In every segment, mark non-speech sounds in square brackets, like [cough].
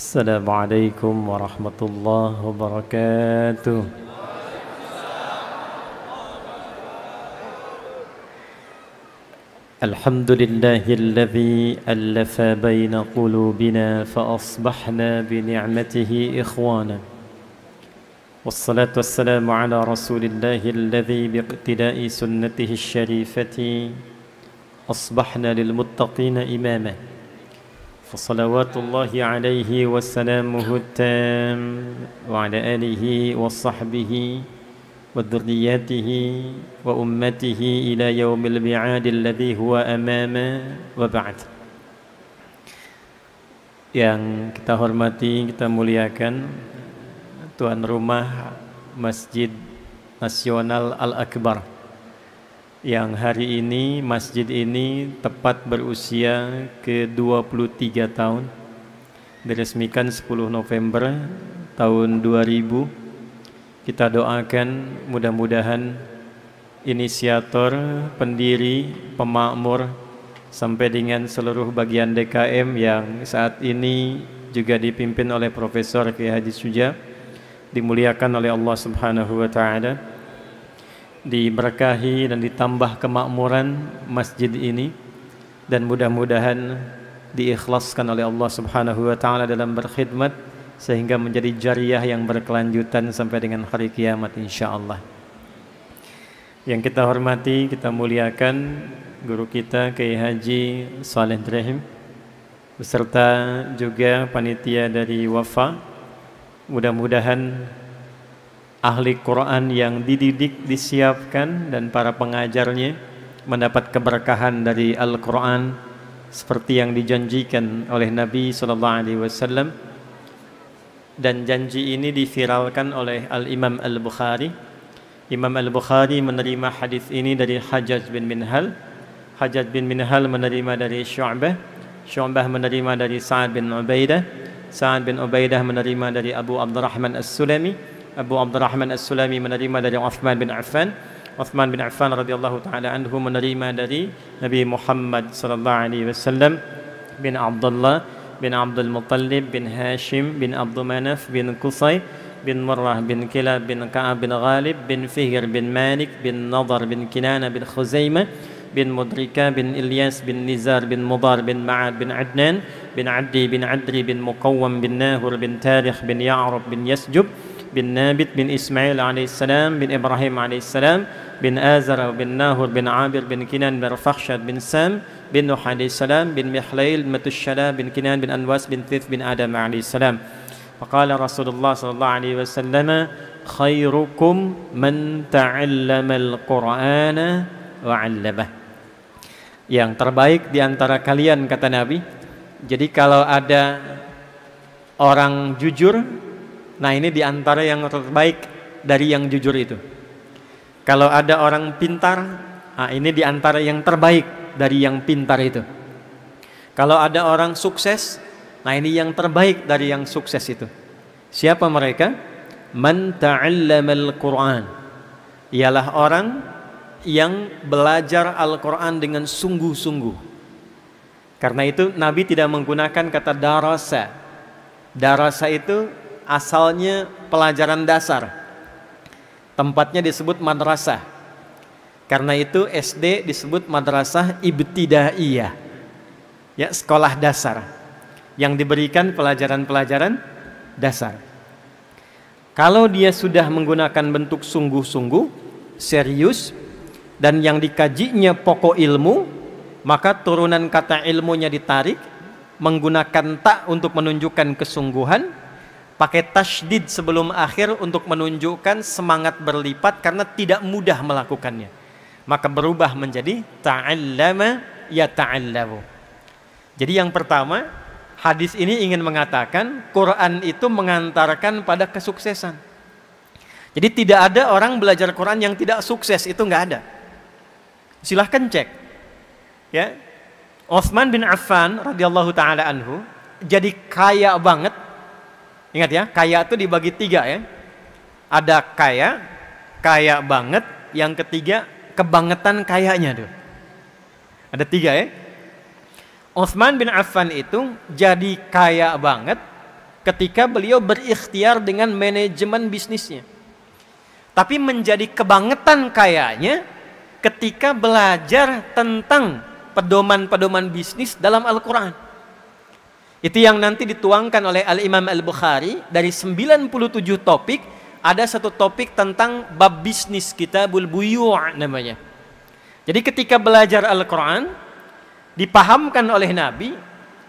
السلام عليكم ورحمة الله وبركاته الحمد لله الذي ألف بين قلوبنا فأصبحنا بنعمته إخوانا والصلاة والسلام على رسول الله الذي باقتداء سنته الشريفة أصبحنا للمتقين إماماً فصلوات الله عليه وسلامه التام وعلى آله وصحبه وذرياته وأمته إلى يوم البعاد الذي هو أمامه وبعد yang kita hormati, kita muliakan tuan rumah Masjid Nasional Al-Akbar yang hari ini masjid ini tepat berusia ke-23 tahun diresmikan 10 November tahun 2000 kita doakan mudah-mudahan inisiator, pendiri, pemakmur sampai dengan seluruh bagian DKM yang saat ini juga dipimpin oleh Profesor Kiai Haji Suja dimuliakan oleh Allah Subhanahu wa taala diberkahi dan ditambah kemakmuran masjid ini dan mudah-mudahan diikhlaskan oleh Allah Subhanahu wa taala dalam berkhidmat sehingga menjadi jariah yang berkelanjutan sampai dengan hari kiamat insyaallah. Yang kita hormati, kita muliakan guru kita Kiai Haji Saleh Ibrahim beserta juga panitia dari Wafa. Mudah-mudahan ahli Quran yang dididik, disiapkan dan para pengajarnya mendapat keberkahan dari Al-Quran seperti yang dijanjikan oleh Nabi SAW Alaihi Wasallam dan janji ini diviralkan oleh Al-Imam Al-Bukhari Imam Al-Bukhari menerima hadis ini dari Hajjaj bin Minhal Hajjaj bin Minhal menerima dari Syu'bah Syu'bah menerima dari Sa'ad bin Ubaidah Sa'ad bin Ubaidah menerima dari Abu Abdurrahman As-Sulami Abu Abdurrahman As-Sulami menerima dari Uthman bin Affan Uthman bin Affan radhiyallahu taala anhu menerima dari Nabi Muhammad sallallahu alaihi wasallam bin Abdullah bin Abdul Muttalib bin Hashim bin Abdul Manaf bin Qusay bin Murrah bin Kilab bin Ka'ab bin Ghalib bin Fihir bin Malik bin Nadar bin Kinana bin Khuzaimah bin Mudrika bin Ilyas bin Nizar bin Mudar bin Ma'ad bin عدنان bin عدي bin Adri bin مقوم bin Nahur bin تارخ bin Ya'rub bin Yasjub بن نابت بن إسماعيل عليه السلام بن إبراهيم عليه السلام بن آزر بن ناهر بن عابر بن كنان بن رفخشد بن سام بن نوح عليه السلام بن محليل متشلا بن كنان بن أنواس بن ثيث بن آدم عليه السلام فقال رسول الله صلى الله عليه وسلم خيركم من تعلم القرآن وعلمه yang terbaik di antara kalian kata Nabi jadi kalau ada orang jujur Nah ini diantara yang terbaik dari yang jujur itu. Kalau ada orang pintar, nah ini diantara yang terbaik dari yang pintar itu. Kalau ada orang sukses, nah ini yang terbaik dari yang sukses itu. Siapa mereka? Man ta'allamal Qur'an. Ialah orang yang belajar Al-Quran dengan sungguh-sungguh. Karena itu Nabi tidak menggunakan kata darasa. Darasa itu asalnya pelajaran dasar. Tempatnya disebut madrasah. Karena itu SD disebut madrasah ibtidaiyah. Ya, sekolah dasar yang diberikan pelajaran-pelajaran dasar. Kalau dia sudah menggunakan bentuk sungguh-sungguh, serius dan yang dikajinya pokok ilmu, maka turunan kata ilmunya ditarik menggunakan tak untuk menunjukkan kesungguhan pakai tasdid sebelum akhir untuk menunjukkan semangat berlipat karena tidak mudah melakukannya. Maka berubah menjadi ta'allama ya ta'allamu. Jadi yang pertama, hadis ini ingin mengatakan Quran itu mengantarkan pada kesuksesan. Jadi tidak ada orang belajar Quran yang tidak sukses, itu nggak ada. Silahkan cek. Ya, Osman bin Affan radhiyallahu taala anhu jadi kaya banget Ingat ya, kaya itu dibagi tiga ya. Ada kaya, kaya banget. Yang ketiga, kebangetan kayanya tuh. Ada tiga ya. Osman bin Affan itu jadi kaya banget ketika beliau berikhtiar dengan manajemen bisnisnya. Tapi menjadi kebangetan kayanya ketika belajar tentang pedoman-pedoman bisnis dalam Al-Quran. Itu yang nanti dituangkan oleh Al-Imam Al-Bukhari dari 97 topik ada satu topik tentang bab bisnis kita bulbuyu namanya. Jadi ketika belajar Al-Quran dipahamkan oleh Nabi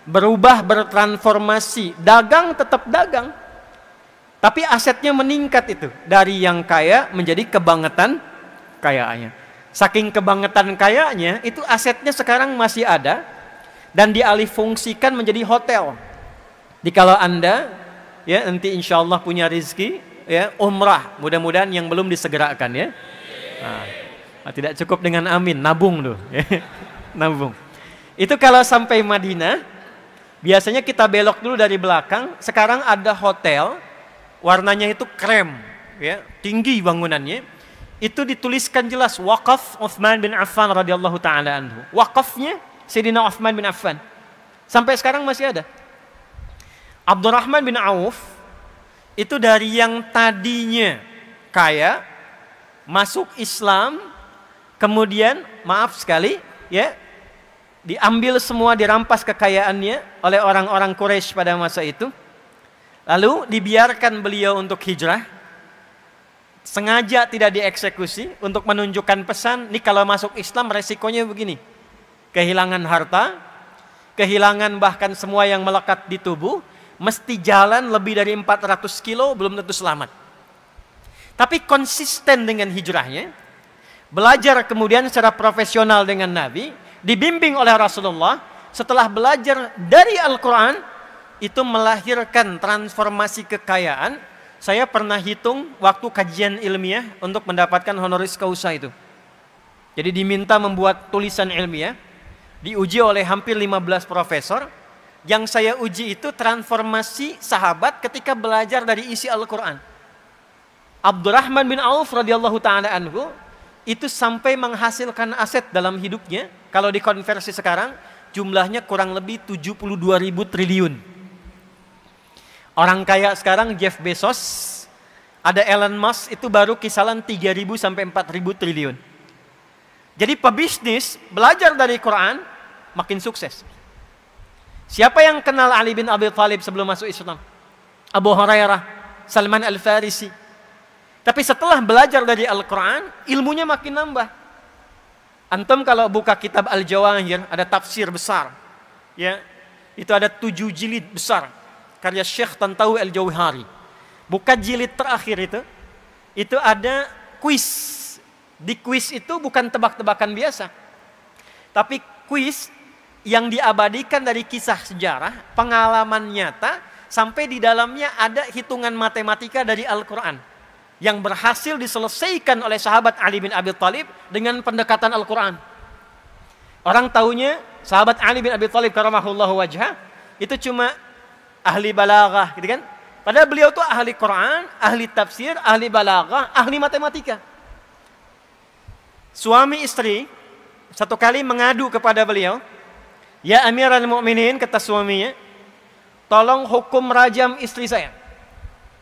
berubah bertransformasi dagang tetap dagang tapi asetnya meningkat itu dari yang kaya menjadi kebangetan kayaannya saking kebangetan kayanya itu asetnya sekarang masih ada dan dialihfungsikan menjadi hotel. Di kalau Anda ya nanti insya Allah punya rezeki, ya umrah mudah-mudahan yang belum disegerakan ya. Nah, tidak cukup dengan amin, nabung tuh. Ya. [laughs] nabung. Itu kalau sampai Madinah, biasanya kita belok dulu dari belakang. Sekarang ada hotel, warnanya itu krem, ya tinggi bangunannya. Itu dituliskan jelas wakaf Uthman bin Affan radhiyallahu taala anhu. Wakafnya Sayyidina Uthman bin Affan. Sampai sekarang masih ada. Abdurrahman bin Auf itu dari yang tadinya kaya masuk Islam kemudian maaf sekali ya diambil semua dirampas kekayaannya oleh orang-orang Quraisy pada masa itu lalu dibiarkan beliau untuk hijrah sengaja tidak dieksekusi untuk menunjukkan pesan nih kalau masuk Islam resikonya begini kehilangan harta, kehilangan bahkan semua yang melekat di tubuh, mesti jalan lebih dari 400 kilo belum tentu selamat. Tapi konsisten dengan hijrahnya, belajar kemudian secara profesional dengan Nabi, dibimbing oleh Rasulullah, setelah belajar dari Al-Quran, itu melahirkan transformasi kekayaan. Saya pernah hitung waktu kajian ilmiah untuk mendapatkan honoris causa itu. Jadi diminta membuat tulisan ilmiah, diuji oleh hampir 15 profesor. Yang saya uji itu transformasi sahabat ketika belajar dari isi Al-Quran. Abdurrahman bin Auf radhiyallahu taala anhu itu sampai menghasilkan aset dalam hidupnya kalau dikonversi sekarang jumlahnya kurang lebih 72 ribu triliun. Orang kaya sekarang Jeff Bezos, ada Elon Musk itu baru kisaran 3 ribu sampai 4 ribu triliun. Jadi pebisnis belajar dari Quran makin sukses. Siapa yang kenal Ali bin Abi Thalib sebelum masuk Islam? Abu Hurairah, Salman Al-Farisi. Tapi setelah belajar dari Al-Quran, ilmunya makin nambah. Antum kalau buka kitab Al-Jawahir, ada tafsir besar. ya Itu ada tujuh jilid besar. Karya Syekh Tantawi Al-Jawahari. Buka jilid terakhir itu, itu ada kuis. Di kuis itu bukan tebak-tebakan biasa. Tapi kuis yang diabadikan dari kisah sejarah, pengalaman nyata, sampai di dalamnya ada hitungan matematika dari Al-Quran yang berhasil diselesaikan oleh sahabat Ali bin Abi Thalib dengan pendekatan Al-Quran. Orang taunya sahabat Ali bin Abi Thalib karamahullahu wajah itu cuma ahli balaghah gitu kan? Padahal beliau tuh ahli Quran, ahli tafsir, ahli balaghah, ahli matematika. Suami istri satu kali mengadu kepada beliau Ya Amir Al Mukminin kata suaminya, tolong hukum rajam istri saya.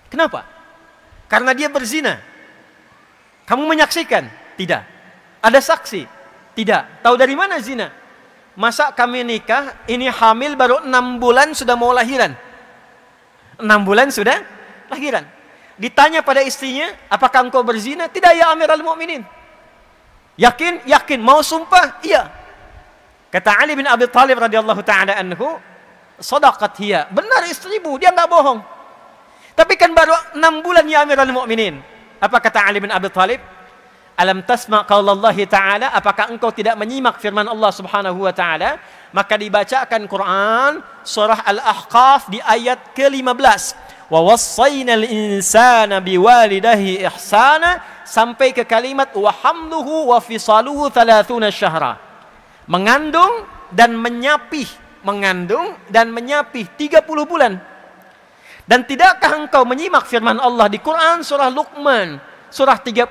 Kenapa? Karena dia berzina. Kamu menyaksikan? Tidak. Ada saksi? Tidak. Tahu dari mana zina? Masa kami nikah, ini hamil baru enam bulan sudah mau lahiran. Enam bulan sudah lahiran. Ditanya pada istrinya, apakah engkau berzina? Tidak ya Amir Al Mukminin. Yakin? Yakin. Mau sumpah? Iya. Kata Ali bin Abi Talib radhiyallahu taala anhu, "Sadaqat hiya." Benar istrimu, dia nggak bohong. Tapi kan baru enam bulan ya Amirul Mukminin. Apa kata Ali bin Abi Talib? Alam tasma Allah ta'ala Apakah engkau tidak menyimak firman Allah subhanahu wa ta'ala Maka dibacakan Quran Surah Al-Ahqaf di ayat ke-15 Wa wassayna al-insana biwalidahi ihsana Sampai ke kalimat Wa hamluhu wa fisaluhu thalathuna syahra mengandung dan menyapih, mengandung dan menyapih 30 bulan. Dan tidakkah engkau menyimak firman Allah di Quran surah Luqman surah 31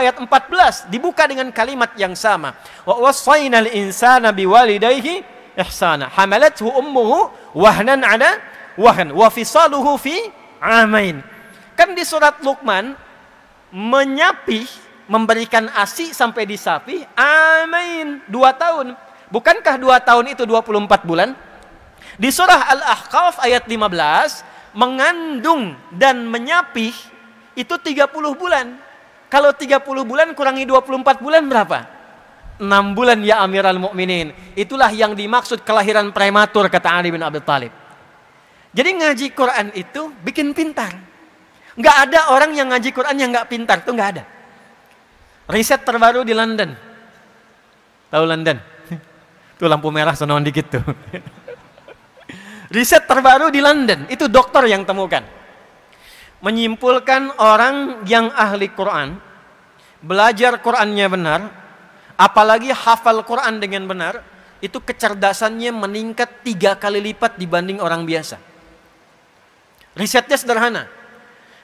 ayat 14 dibuka dengan kalimat yang sama. Wa wasainal insana biwalidayhi ihsana hamalathu ummuhu wahnan ala wahn wa fisaluhu fi amain. Kan di surat Luqman menyapih memberikan ASI sampai di sapi, amain, dua tahun. Bukankah dua tahun itu 24 bulan? Di surah Al-Ahqaf ayat 15, mengandung dan menyapih itu 30 bulan. Kalau 30 bulan kurangi 24 bulan berapa? 6 bulan ya amir al Mukminin. Itulah yang dimaksud kelahiran prematur kata Ali bin Abi Thalib. Jadi ngaji Quran itu bikin pintar. Nggak ada orang yang ngaji Quran yang nggak pintar, tuh nggak ada. Riset terbaru di London. Tahu London? [laughs] Tuh lampu merah sonoan dikit tuh. [laughs] Riset terbaru di London, itu dokter yang temukan. Menyimpulkan orang yang ahli Quran, belajar Qurannya benar, apalagi hafal Quran dengan benar, itu kecerdasannya meningkat tiga kali lipat dibanding orang biasa. Risetnya sederhana,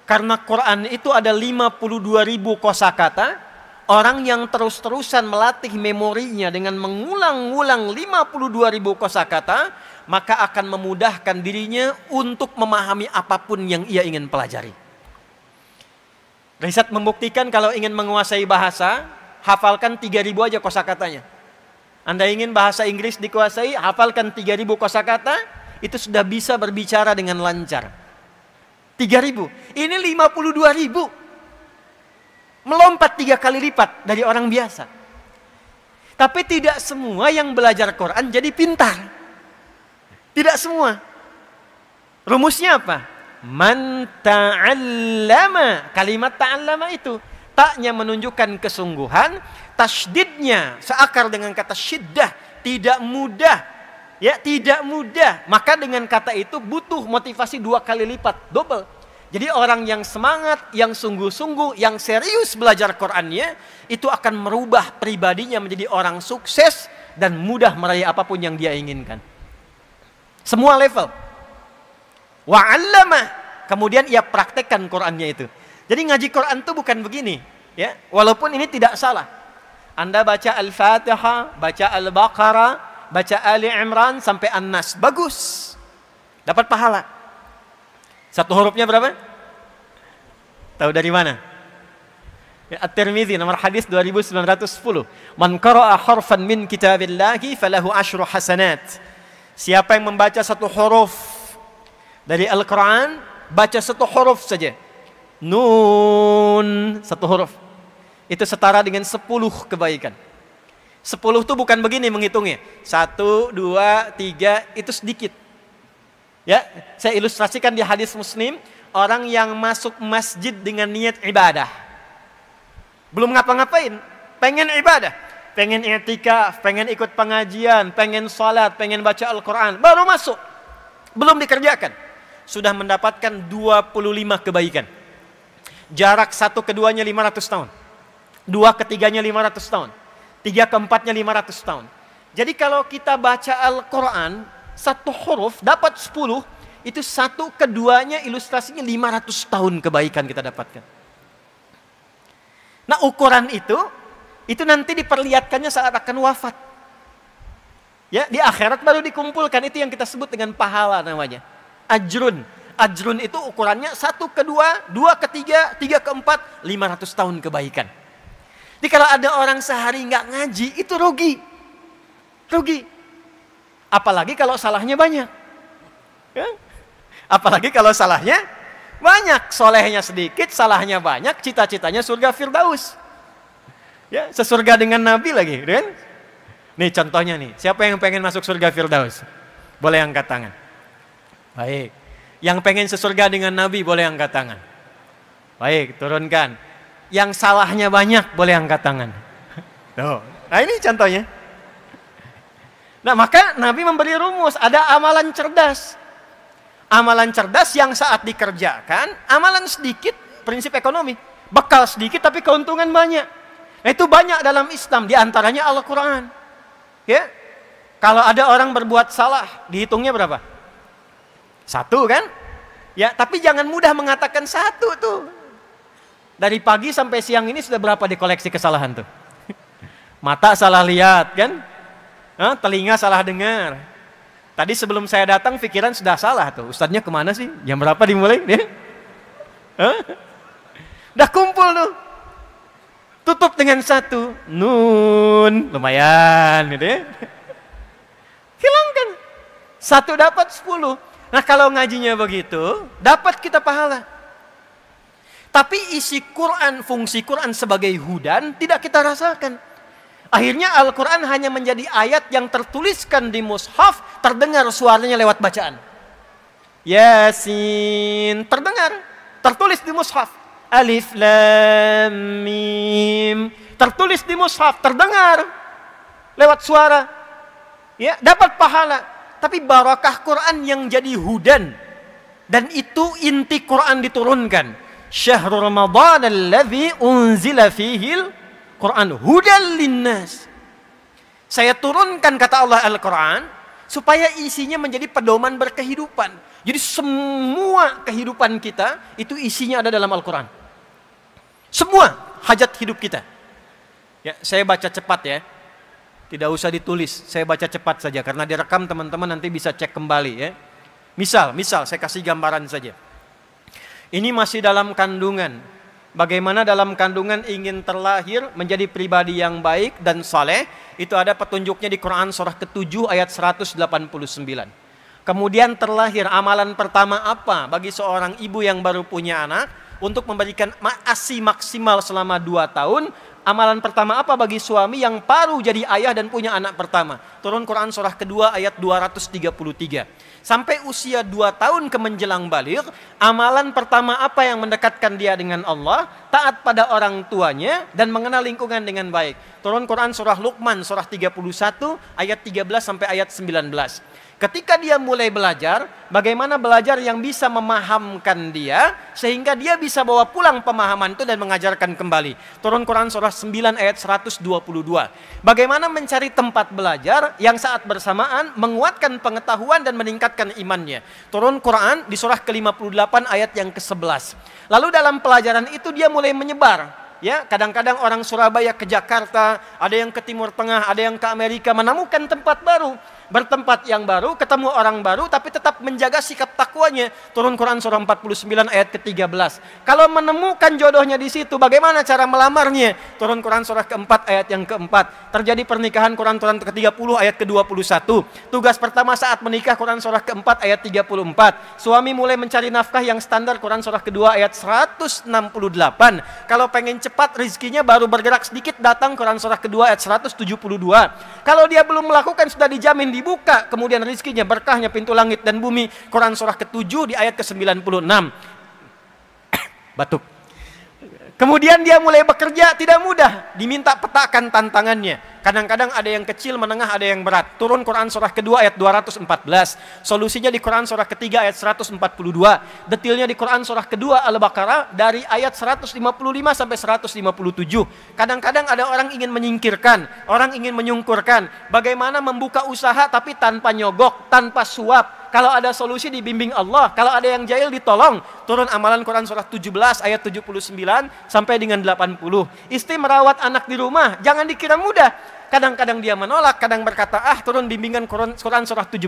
karena Quran itu ada 52 ribu kosakata, Orang yang terus-terusan melatih memorinya dengan mengulang-ulang 52 ribu kosakata, maka akan memudahkan dirinya untuk memahami apapun yang ia ingin pelajari. Riset membuktikan kalau ingin menguasai bahasa, hafalkan 3000 aja katanya. Anda ingin bahasa Inggris dikuasai, hafalkan 3000 kata, itu sudah bisa berbicara dengan lancar. 3000. Ini ribu. Melompat tiga kali lipat dari orang biasa. Tapi tidak semua yang belajar Quran jadi pintar. Tidak semua. Rumusnya apa? Man ta'allama. Kalimat ta'allama itu. Taknya menunjukkan kesungguhan. Tasdidnya seakar dengan kata syiddah. Tidak mudah ya tidak mudah maka dengan kata itu butuh motivasi dua kali lipat double jadi orang yang semangat, yang sungguh-sungguh, yang serius belajar Qur'annya, itu akan merubah pribadinya menjadi orang sukses dan mudah meraih apapun yang dia inginkan. Semua level. Wa'allama. Kemudian ia praktekkan Qur'annya itu. Jadi ngaji Qur'an itu bukan begini. ya. Walaupun ini tidak salah. Anda baca Al-Fatihah, baca Al-Baqarah, baca Ali Imran sampai An-Nas. Bagus. Dapat pahala. Satu hurufnya berapa? Tahu dari mana? Ya, At-Tirmidzi nomor hadis 2910. Man qara'a harfan min kitabillahi falahu asyru hasanat. Siapa yang membaca satu huruf dari Al-Qur'an, baca satu huruf saja. Nun, satu huruf. Itu setara dengan 10 kebaikan. 10 itu bukan begini menghitungnya. 1 2 3 itu sedikit. Ya, saya ilustrasikan di hadis Muslim, orang yang masuk masjid dengan niat ibadah. Belum ngapa-ngapain, pengen ibadah, pengen etika, pengen ikut pengajian, pengen salat, pengen baca Al-Qur'an, baru masuk. Belum dikerjakan, sudah mendapatkan 25 kebaikan. Jarak satu keduanya 500 tahun. Dua ketiganya 500 tahun. Tiga keempatnya 500 tahun. Jadi kalau kita baca Al-Quran satu huruf dapat sepuluh itu satu keduanya ilustrasinya 500 tahun kebaikan kita dapatkan. Nah ukuran itu, itu nanti diperlihatkannya saat akan wafat. Ya, di akhirat baru dikumpulkan, itu yang kita sebut dengan pahala namanya. Ajrun. Ajrun itu ukurannya satu kedua dua, ketiga tiga, keempat ke lima ratus tahun kebaikan. Jadi kalau ada orang sehari nggak ngaji, itu rugi. Rugi. Apalagi kalau salahnya banyak. Ya? Apalagi kalau salahnya banyak, solehnya sedikit, salahnya banyak, cita-citanya surga Firdaus. Ya, sesurga dengan Nabi lagi, ya kan? Nih contohnya nih, siapa yang pengen masuk surga Firdaus? Boleh angkat tangan. Baik. Yang pengen sesurga dengan Nabi boleh angkat tangan. Baik, turunkan. Yang salahnya banyak boleh angkat tangan. Tuh. Nah ini contohnya. Nah maka Nabi memberi rumus, ada amalan cerdas. Amalan cerdas yang saat dikerjakan, amalan sedikit, prinsip ekonomi. Bekal sedikit tapi keuntungan banyak. Nah, itu banyak dalam Islam, diantaranya Al-Quran. Ya, kalau ada orang berbuat salah, dihitungnya berapa? Satu kan? Ya, tapi jangan mudah mengatakan satu tuh. Dari pagi sampai siang ini sudah berapa dikoleksi kesalahan tuh? [laughs] Mata salah lihat kan? Hah? Telinga salah dengar. Tadi sebelum saya datang pikiran sudah salah tuh. Ustadznya kemana sih? Jam berapa dimulai? Ya? Hah? Udah kumpul tuh. Tutup dengan satu. Nun. Lumayan gitu ya. Hilangkan. Satu dapat sepuluh. Nah kalau ngajinya begitu, dapat kita pahala. Tapi isi Quran, fungsi Quran sebagai hudan tidak kita rasakan. Akhirnya Al-Quran hanya menjadi ayat yang tertuliskan di mushaf, terdengar suaranya lewat bacaan. Yasin, terdengar, tertulis di mushaf. Alif Lam Mim, tertulis di mushaf, terdengar lewat suara. Ya, dapat pahala. Tapi barakah Quran yang jadi hudan dan itu inti Quran diturunkan. Syahrul Ramadan alladzi unzila fihil Quran hudal linnas. Saya turunkan kata Allah Al-Quran supaya isinya menjadi pedoman berkehidupan. Jadi semua kehidupan kita itu isinya ada dalam Al-Quran. Semua hajat hidup kita. Ya, saya baca cepat ya. Tidak usah ditulis, saya baca cepat saja karena direkam teman-teman nanti bisa cek kembali ya. Misal, misal saya kasih gambaran saja. Ini masih dalam kandungan Bagaimana dalam kandungan ingin terlahir menjadi pribadi yang baik dan saleh, itu ada petunjuknya di Quran surah ke-7 ayat 189. Kemudian terlahir amalan pertama apa bagi seorang ibu yang baru punya anak untuk memberikan asi maksimal selama 2 tahun amalan pertama apa bagi suami yang baru jadi ayah dan punya anak pertama? Turun Quran surah kedua ayat 233. Sampai usia dua tahun ke menjelang balik, amalan pertama apa yang mendekatkan dia dengan Allah? Taat pada orang tuanya dan mengenal lingkungan dengan baik. Turun Quran surah Luqman surah 31 ayat 13 sampai ayat 19. Ketika dia mulai belajar, bagaimana belajar yang bisa memahamkan dia sehingga dia bisa bawa pulang pemahaman itu dan mengajarkan kembali. Turun Quran surah 9 ayat 122. Bagaimana mencari tempat belajar yang saat bersamaan menguatkan pengetahuan dan meningkatkan imannya. Turun Quran di surah ke-58 ayat yang ke-11. Lalu dalam pelajaran itu dia mulai menyebar ya kadang-kadang orang Surabaya ke Jakarta, ada yang ke Timur Tengah, ada yang ke Amerika, menemukan tempat baru, bertempat yang baru, ketemu orang baru, tapi tetap menjaga sikap takwanya. Turun Quran surah 49 ayat ke-13. Kalau menemukan jodohnya di situ, bagaimana cara melamarnya? Turun Quran surah ke 4 ayat yang ke 4. Terjadi pernikahan Quran Quran ke-30 ayat ke-21. Tugas pertama saat menikah Quran surah keempat ayat 34. Suami mulai mencari nafkah yang standar Quran surah kedua ayat 168. Kalau pengen cepat cepat rizkinya baru bergerak sedikit datang Quran surah kedua ayat 172. Kalau dia belum melakukan sudah dijamin dibuka kemudian rizkinya berkahnya pintu langit dan bumi Quran surah ketujuh di ayat ke-96. [coughs] Batuk. Kemudian dia mulai bekerja tidak mudah, diminta petakan tantangannya. Kadang-kadang ada yang kecil, menengah, ada yang berat. Turun Quran surah kedua ayat 214. Solusinya di Quran surah ketiga ayat 142. Detilnya di Quran surah kedua Al-Baqarah dari ayat 155 sampai 157. Kadang-kadang ada orang ingin menyingkirkan, orang ingin menyungkurkan. Bagaimana membuka usaha tapi tanpa nyogok, tanpa suap, kalau ada solusi dibimbing Allah, kalau ada yang jahil ditolong. Turun amalan Quran surah 17 ayat 79 sampai dengan 80. Istri merawat anak di rumah, jangan dikira mudah. Kadang-kadang dia menolak, kadang berkata, ah turun bimbingan Quran, Quran surah 17,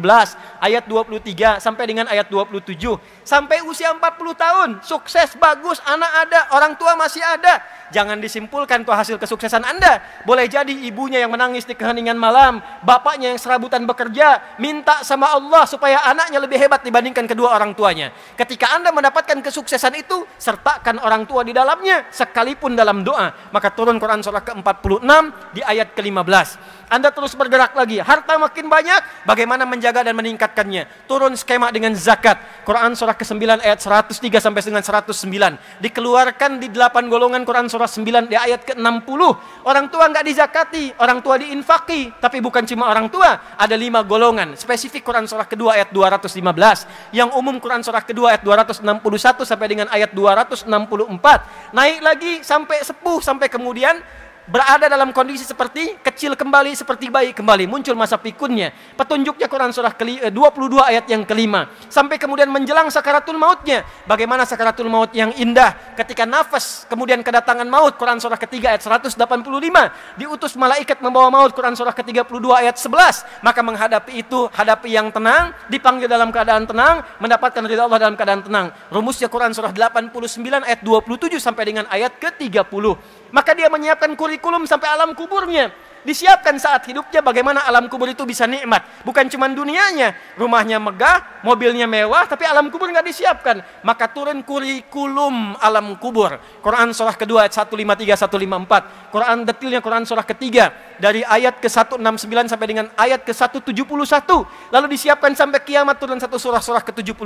ayat 23 sampai dengan ayat 27. Sampai usia 40 tahun, sukses, bagus, anak ada, orang tua masih ada. Jangan disimpulkan tuh hasil kesuksesan Anda. Boleh jadi ibunya yang menangis di keheningan malam, bapaknya yang serabutan bekerja, minta sama Allah supaya anaknya lebih hebat dibandingkan kedua orang tuanya. Ketika Anda mendapatkan kesuksesan itu, sertakan orang tua di dalamnya, sekalipun dalam doa. Maka turun Quran surah ke-46 di ayat ke-15 anda terus bergerak lagi. Harta makin banyak, bagaimana menjaga dan meningkatkannya? Turun skema dengan zakat. Quran surah ke-9 ayat 103 sampai dengan 109. Dikeluarkan di 8 golongan Quran surah 9 di ayat ke-60. Orang tua nggak dizakati, orang tua diinfaki, tapi bukan cuma orang tua, ada 5 golongan. Spesifik Quran surah ke-2 ayat 215. Yang umum Quran surah ke-2 ayat 261 sampai dengan ayat 264. Naik lagi sampai sepuh sampai kemudian berada dalam kondisi seperti kecil kembali seperti bayi kembali muncul masa pikunnya petunjuknya Quran surah 22 eh, ayat yang kelima sampai kemudian menjelang sakaratul mautnya bagaimana sakaratul maut yang indah ketika nafas kemudian kedatangan maut Quran surah ketiga ayat 185 diutus malaikat membawa maut Quran surah ke-32 ayat 11 maka menghadapi itu hadapi yang tenang dipanggil dalam keadaan tenang mendapatkan ridha Allah dalam keadaan tenang rumusnya Quran surah 89 ayat 27 sampai dengan ayat ke-30 maka dia menyiapkan kurir kurikulum sampai alam kuburnya disiapkan saat hidupnya bagaimana alam kubur itu bisa nikmat bukan cuma dunianya rumahnya megah mobilnya mewah tapi alam kubur nggak disiapkan maka turun kurikulum alam kubur Quran surah kedua ayat 153 154 Quran detilnya Quran surah ketiga dari ayat ke-169 sampai dengan ayat ke-171 lalu disiapkan sampai kiamat turun satu surah-surah ke-75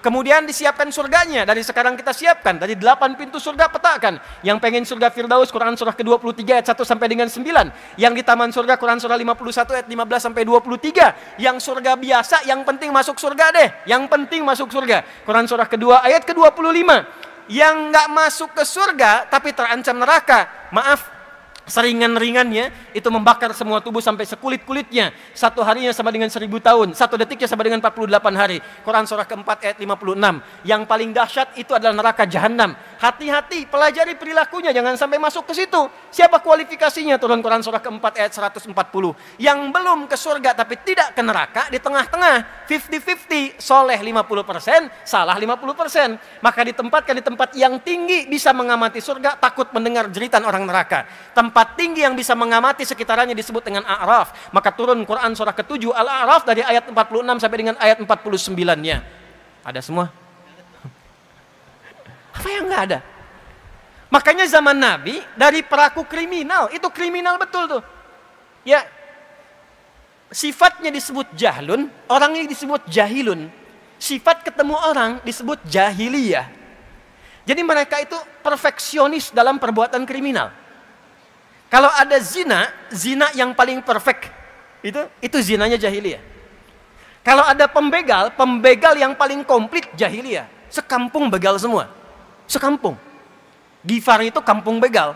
kemudian disiapkan surganya dari sekarang kita siapkan dari delapan pintu surga petakan yang pengen surga Firdaus Quran surah ke-23 ayat 1 sampai dengan 9 yang di taman surga Quran surah 51 ayat 15 sampai 23 yang surga biasa yang penting masuk surga deh yang penting masuk surga Quran surah kedua ayat ke-25 yang nggak masuk ke surga tapi terancam neraka. Maaf, seringan-ringannya itu membakar semua tubuh sampai sekulit-kulitnya satu harinya sama dengan seribu tahun satu detiknya sama dengan 48 hari Quran surah keempat ayat 56 yang paling dahsyat itu adalah neraka jahanam hati-hati, pelajari perilakunya, jangan sampai masuk ke situ. Siapa kualifikasinya? Turun Quran surah keempat ayat 140. Yang belum ke surga tapi tidak ke neraka, di tengah-tengah, 50-50, soleh 50%, salah 50%. Maka ditempatkan di tempat yang tinggi bisa mengamati surga, takut mendengar jeritan orang neraka. Tempat tinggi yang bisa mengamati sekitarnya disebut dengan A'raf. Maka turun Quran surah ke-7 Al-A'raf dari ayat 46 sampai dengan ayat 49-nya. Ada semua? Apa yang nggak ada? Makanya zaman Nabi dari pelaku kriminal itu kriminal betul tuh. Ya sifatnya disebut jahlun, orangnya disebut jahilun. Sifat ketemu orang disebut jahiliyah. Jadi mereka itu perfeksionis dalam perbuatan kriminal. Kalau ada zina, zina yang paling perfect itu itu zinanya jahiliyah. Kalau ada pembegal, pembegal yang paling komplit jahiliyah. Sekampung begal semua. Sekampung. Gifari itu kampung begal.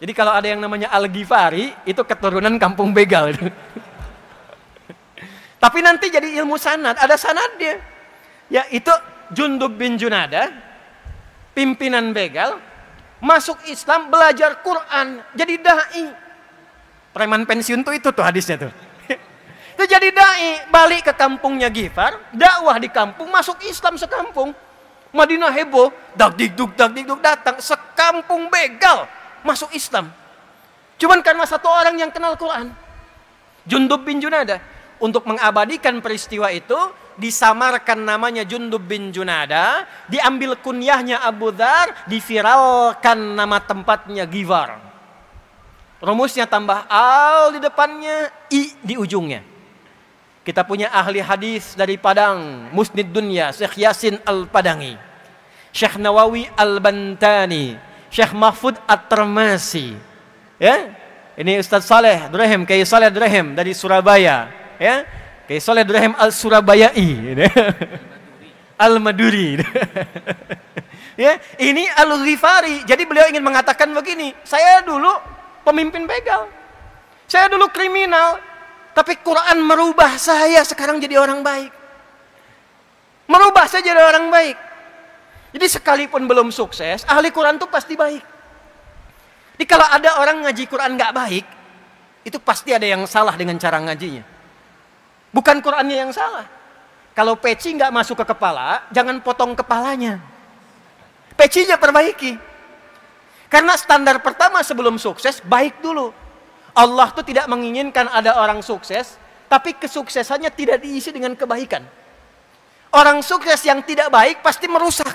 Jadi kalau ada yang namanya al Gifari itu keturunan kampung begal. [laughs] Tapi nanti jadi ilmu sanad, ada sanadnya. Ya itu Jundub bin Junada, pimpinan begal, masuk Islam, belajar Quran, jadi da'i. Preman pensiun tuh itu tuh hadisnya tuh. [laughs] Itu jadi da'i, balik ke kampungnya Gifar, dakwah di kampung, masuk Islam sekampung. Madinah heboh, dak dikduk dak datang sekampung begal masuk Islam. Cuman karena satu orang yang kenal Quran. Jundub bin Junada untuk mengabadikan peristiwa itu disamarkan namanya Jundub bin Junada, diambil kunyahnya Abu Dhar, diviralkan nama tempatnya Givar. Rumusnya tambah al di depannya, i di ujungnya. Kita punya ahli hadis dari Padang, Musnid Dunya, Syekh Yasin Al-Padangi, Syekh Nawawi Al-Bantani, Syekh Mahfud At-Termasi. Ya. Ini Ustaz Saleh Durahim, Kiai Saleh Durahim dari Surabaya, ya. Kiai Saleh Durahim Al-Surabayai. [laughs] Al-Maduri. [laughs] ya, ini Al-Ghifari. Jadi beliau ingin mengatakan begini, saya dulu pemimpin begal. Saya dulu kriminal, tapi Quran merubah saya sekarang jadi orang baik. Merubah saya jadi orang baik. Jadi sekalipun belum sukses, ahli Quran itu pasti baik. Jadi kalau ada orang ngaji Quran nggak baik, itu pasti ada yang salah dengan cara ngajinya. Bukan Qurannya yang salah. Kalau peci nggak masuk ke kepala, jangan potong kepalanya. Pecinya perbaiki. Karena standar pertama sebelum sukses, baik dulu. Allah tuh tidak menginginkan ada orang sukses, tapi kesuksesannya tidak diisi dengan kebaikan. Orang sukses yang tidak baik pasti merusak.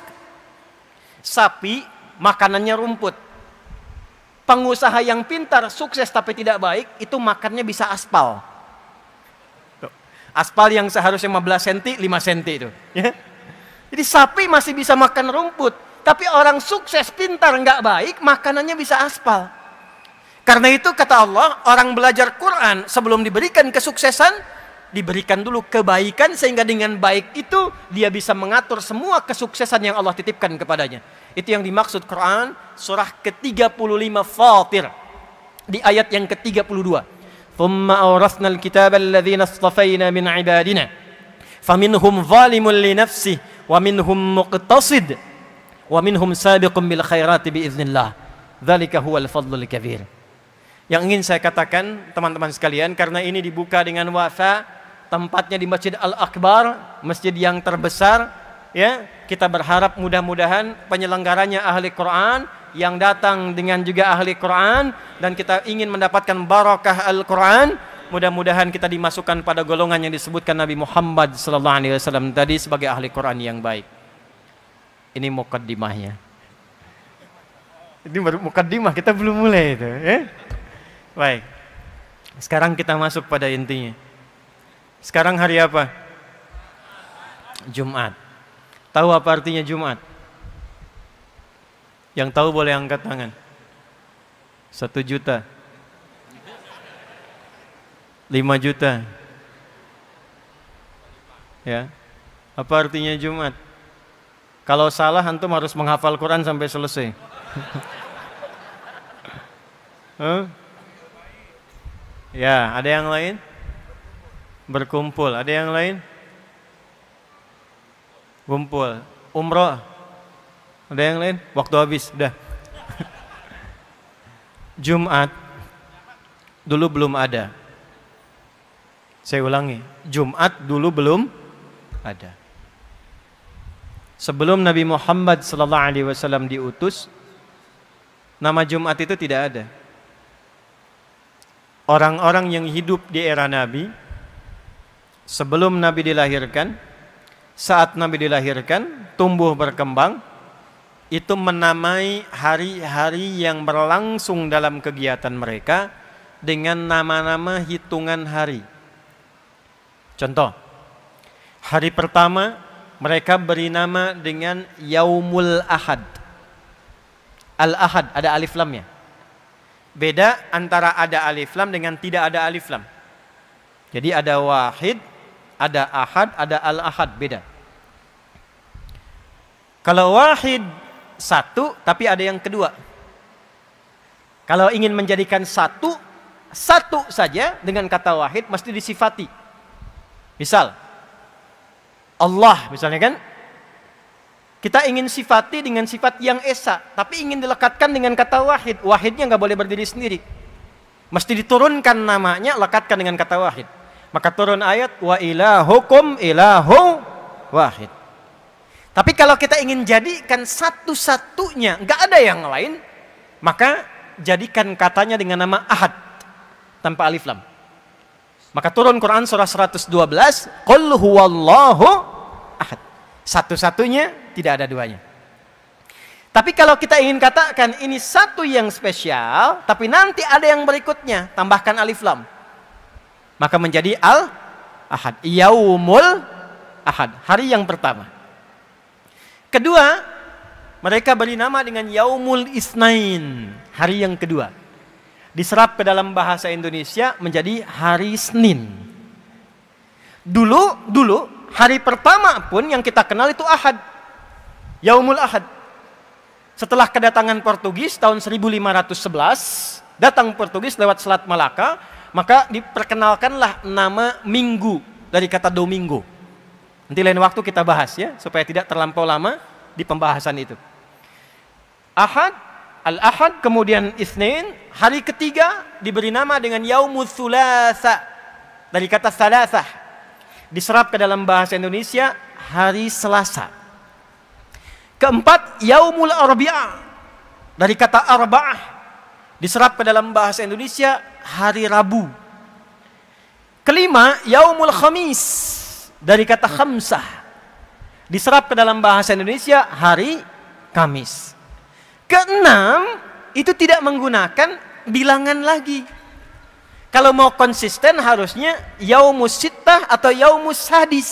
Sapi makanannya rumput. Pengusaha yang pintar, sukses tapi tidak baik, itu makannya bisa aspal. Aspal yang seharusnya 15 cm, 5 cm itu. Ya. Jadi sapi masih bisa makan rumput, tapi orang sukses pintar nggak baik, makanannya bisa aspal. Karena itu kata Allah, orang belajar Quran sebelum diberikan kesuksesan, diberikan dulu kebaikan sehingga dengan baik itu dia bisa mengatur semua kesuksesan yang Allah titipkan kepadanya. Itu yang dimaksud Quran surah ke-35 Fatir di ayat yang ke-32. ثم أورثنا الكتاب الذين اصطفينا من عبادنا فمنهم ظالم لنفسه ومنهم مقتصد ومنهم سابق بالخيرات بإذن الله ذلك هو الفضل الكبير yang ingin saya katakan teman-teman sekalian karena ini dibuka dengan wafa tempatnya di Masjid Al-Akbar, masjid yang terbesar ya. Kita berharap mudah-mudahan penyelenggaranya ahli Quran yang datang dengan juga ahli Quran dan kita ingin mendapatkan barokah Al-Quran mudah-mudahan kita dimasukkan pada golongan yang disebutkan Nabi Muhammad sallallahu alaihi wasallam tadi sebagai ahli Quran yang baik. Ini mukaddimahnya. Ini baru mukaddimah, kita belum mulai itu, ya. Baik. Sekarang kita masuk pada intinya. Sekarang hari apa? Jumat. Tahu apa artinya Jumat? Yang tahu boleh angkat tangan. Satu juta. Lima juta. Ya. Apa artinya Jumat? Kalau salah antum harus menghafal Quran sampai selesai. huh? [laughs] Ya, ada yang lain? Berkumpul. Ada yang lain? Kumpul. Umroh. Ada yang lain? Waktu habis, Dah [laughs] Jumat dulu belum ada. Saya ulangi, Jumat dulu belum ada. Sebelum Nabi Muhammad SAW diutus, nama Jumat itu tidak ada orang-orang yang hidup di era Nabi sebelum Nabi dilahirkan, saat Nabi dilahirkan, tumbuh berkembang, itu menamai hari-hari yang berlangsung dalam kegiatan mereka dengan nama-nama hitungan hari. Contoh, hari pertama mereka beri nama dengan Yaumul Ahad. Al-Ahad, ada alif lamnya. Beda antara ada alif lam dengan tidak ada alif lam. Jadi ada wahid, ada ahad, ada al-ahad, beda. Kalau wahid satu tapi ada yang kedua. Kalau ingin menjadikan satu satu saja dengan kata wahid mesti disifati. Misal Allah misalnya kan kita ingin sifati dengan sifat yang esa, tapi ingin dilekatkan dengan kata wahid. Wahidnya nggak boleh berdiri sendiri. Mesti diturunkan namanya, lekatkan dengan kata wahid. Maka turun ayat wa ilahukum ilahu wahid. Tapi kalau kita ingin jadikan satu-satunya, nggak ada yang lain, maka jadikan katanya dengan nama ahad tanpa alif lam. Maka turun Quran surah 112, Qul huwallahu ahad. Satu-satunya tidak ada duanya. Tapi kalau kita ingin katakan ini satu yang spesial, tapi nanti ada yang berikutnya, tambahkan alif lam. Maka menjadi al ahad. Yaumul ahad, hari yang pertama. Kedua, mereka beri nama dengan Yaumul Isnain, hari yang kedua. Diserap ke dalam bahasa Indonesia menjadi hari Senin. Dulu, dulu Hari pertama pun yang kita kenal itu Ahad. Yaumul Ahad. Setelah kedatangan Portugis tahun 1511, datang Portugis lewat Selat Malaka, maka diperkenalkanlah nama Minggu dari kata Domingo. Nanti lain waktu kita bahas ya, supaya tidak terlampau lama di pembahasan itu. Ahad, Al-Ahad, kemudian Isnin, hari ketiga diberi nama dengan Yaumul Thulatha dari kata Salasah diserap ke dalam bahasa Indonesia hari Selasa. Keempat, yaumul arbi'a dari kata arba'ah diserap ke dalam bahasa Indonesia hari Rabu. Kelima, yaumul khamis dari kata khamsah diserap ke dalam bahasa Indonesia hari Kamis. Keenam, itu tidak menggunakan bilangan lagi. Kalau mau konsisten harusnya yaumus sittah atau yaumus hadis.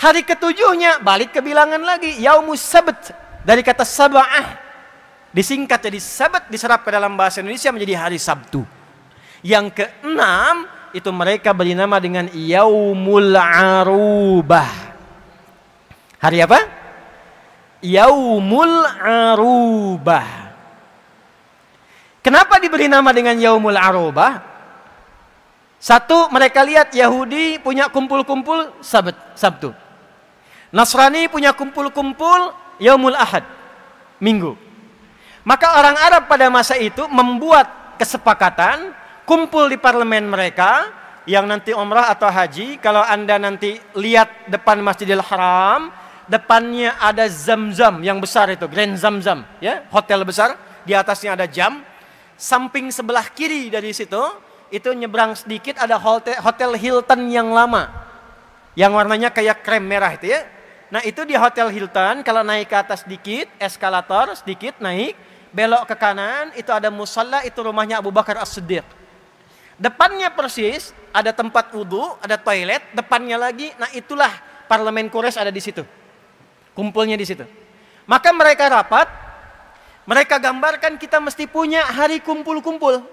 Hari ketujuhnya balik ke bilangan lagi yaumus sabat dari kata sabah disingkat jadi sabat diserap ke dalam bahasa Indonesia menjadi hari Sabtu. Yang keenam itu mereka beri nama dengan yaumul arubah. Hari apa? Yaumul arubah. Kenapa diberi nama dengan Yaumul Aroba? Satu, mereka lihat Yahudi punya kumpul-kumpul Sabtu. Nasrani punya kumpul-kumpul Yaumul Ahad, Minggu. Maka orang Arab pada masa itu membuat kesepakatan, kumpul di parlemen mereka, yang nanti umrah atau haji, kalau Anda nanti lihat depan Masjidil Haram, depannya ada zam-zam yang besar itu, Grand Zam-Zam, ya, hotel besar, di atasnya ada jam, samping sebelah kiri dari situ itu nyebrang sedikit ada hotel, hotel Hilton yang lama yang warnanya kayak krem merah itu ya nah itu di hotel Hilton kalau naik ke atas sedikit eskalator sedikit naik belok ke kanan itu ada musola itu rumahnya Abu Bakar As-Siddiq depannya persis ada tempat wudhu ada toilet depannya lagi nah itulah parlemen Quraisy ada di situ kumpulnya di situ maka mereka rapat mereka gambarkan kita mesti punya hari kumpul-kumpul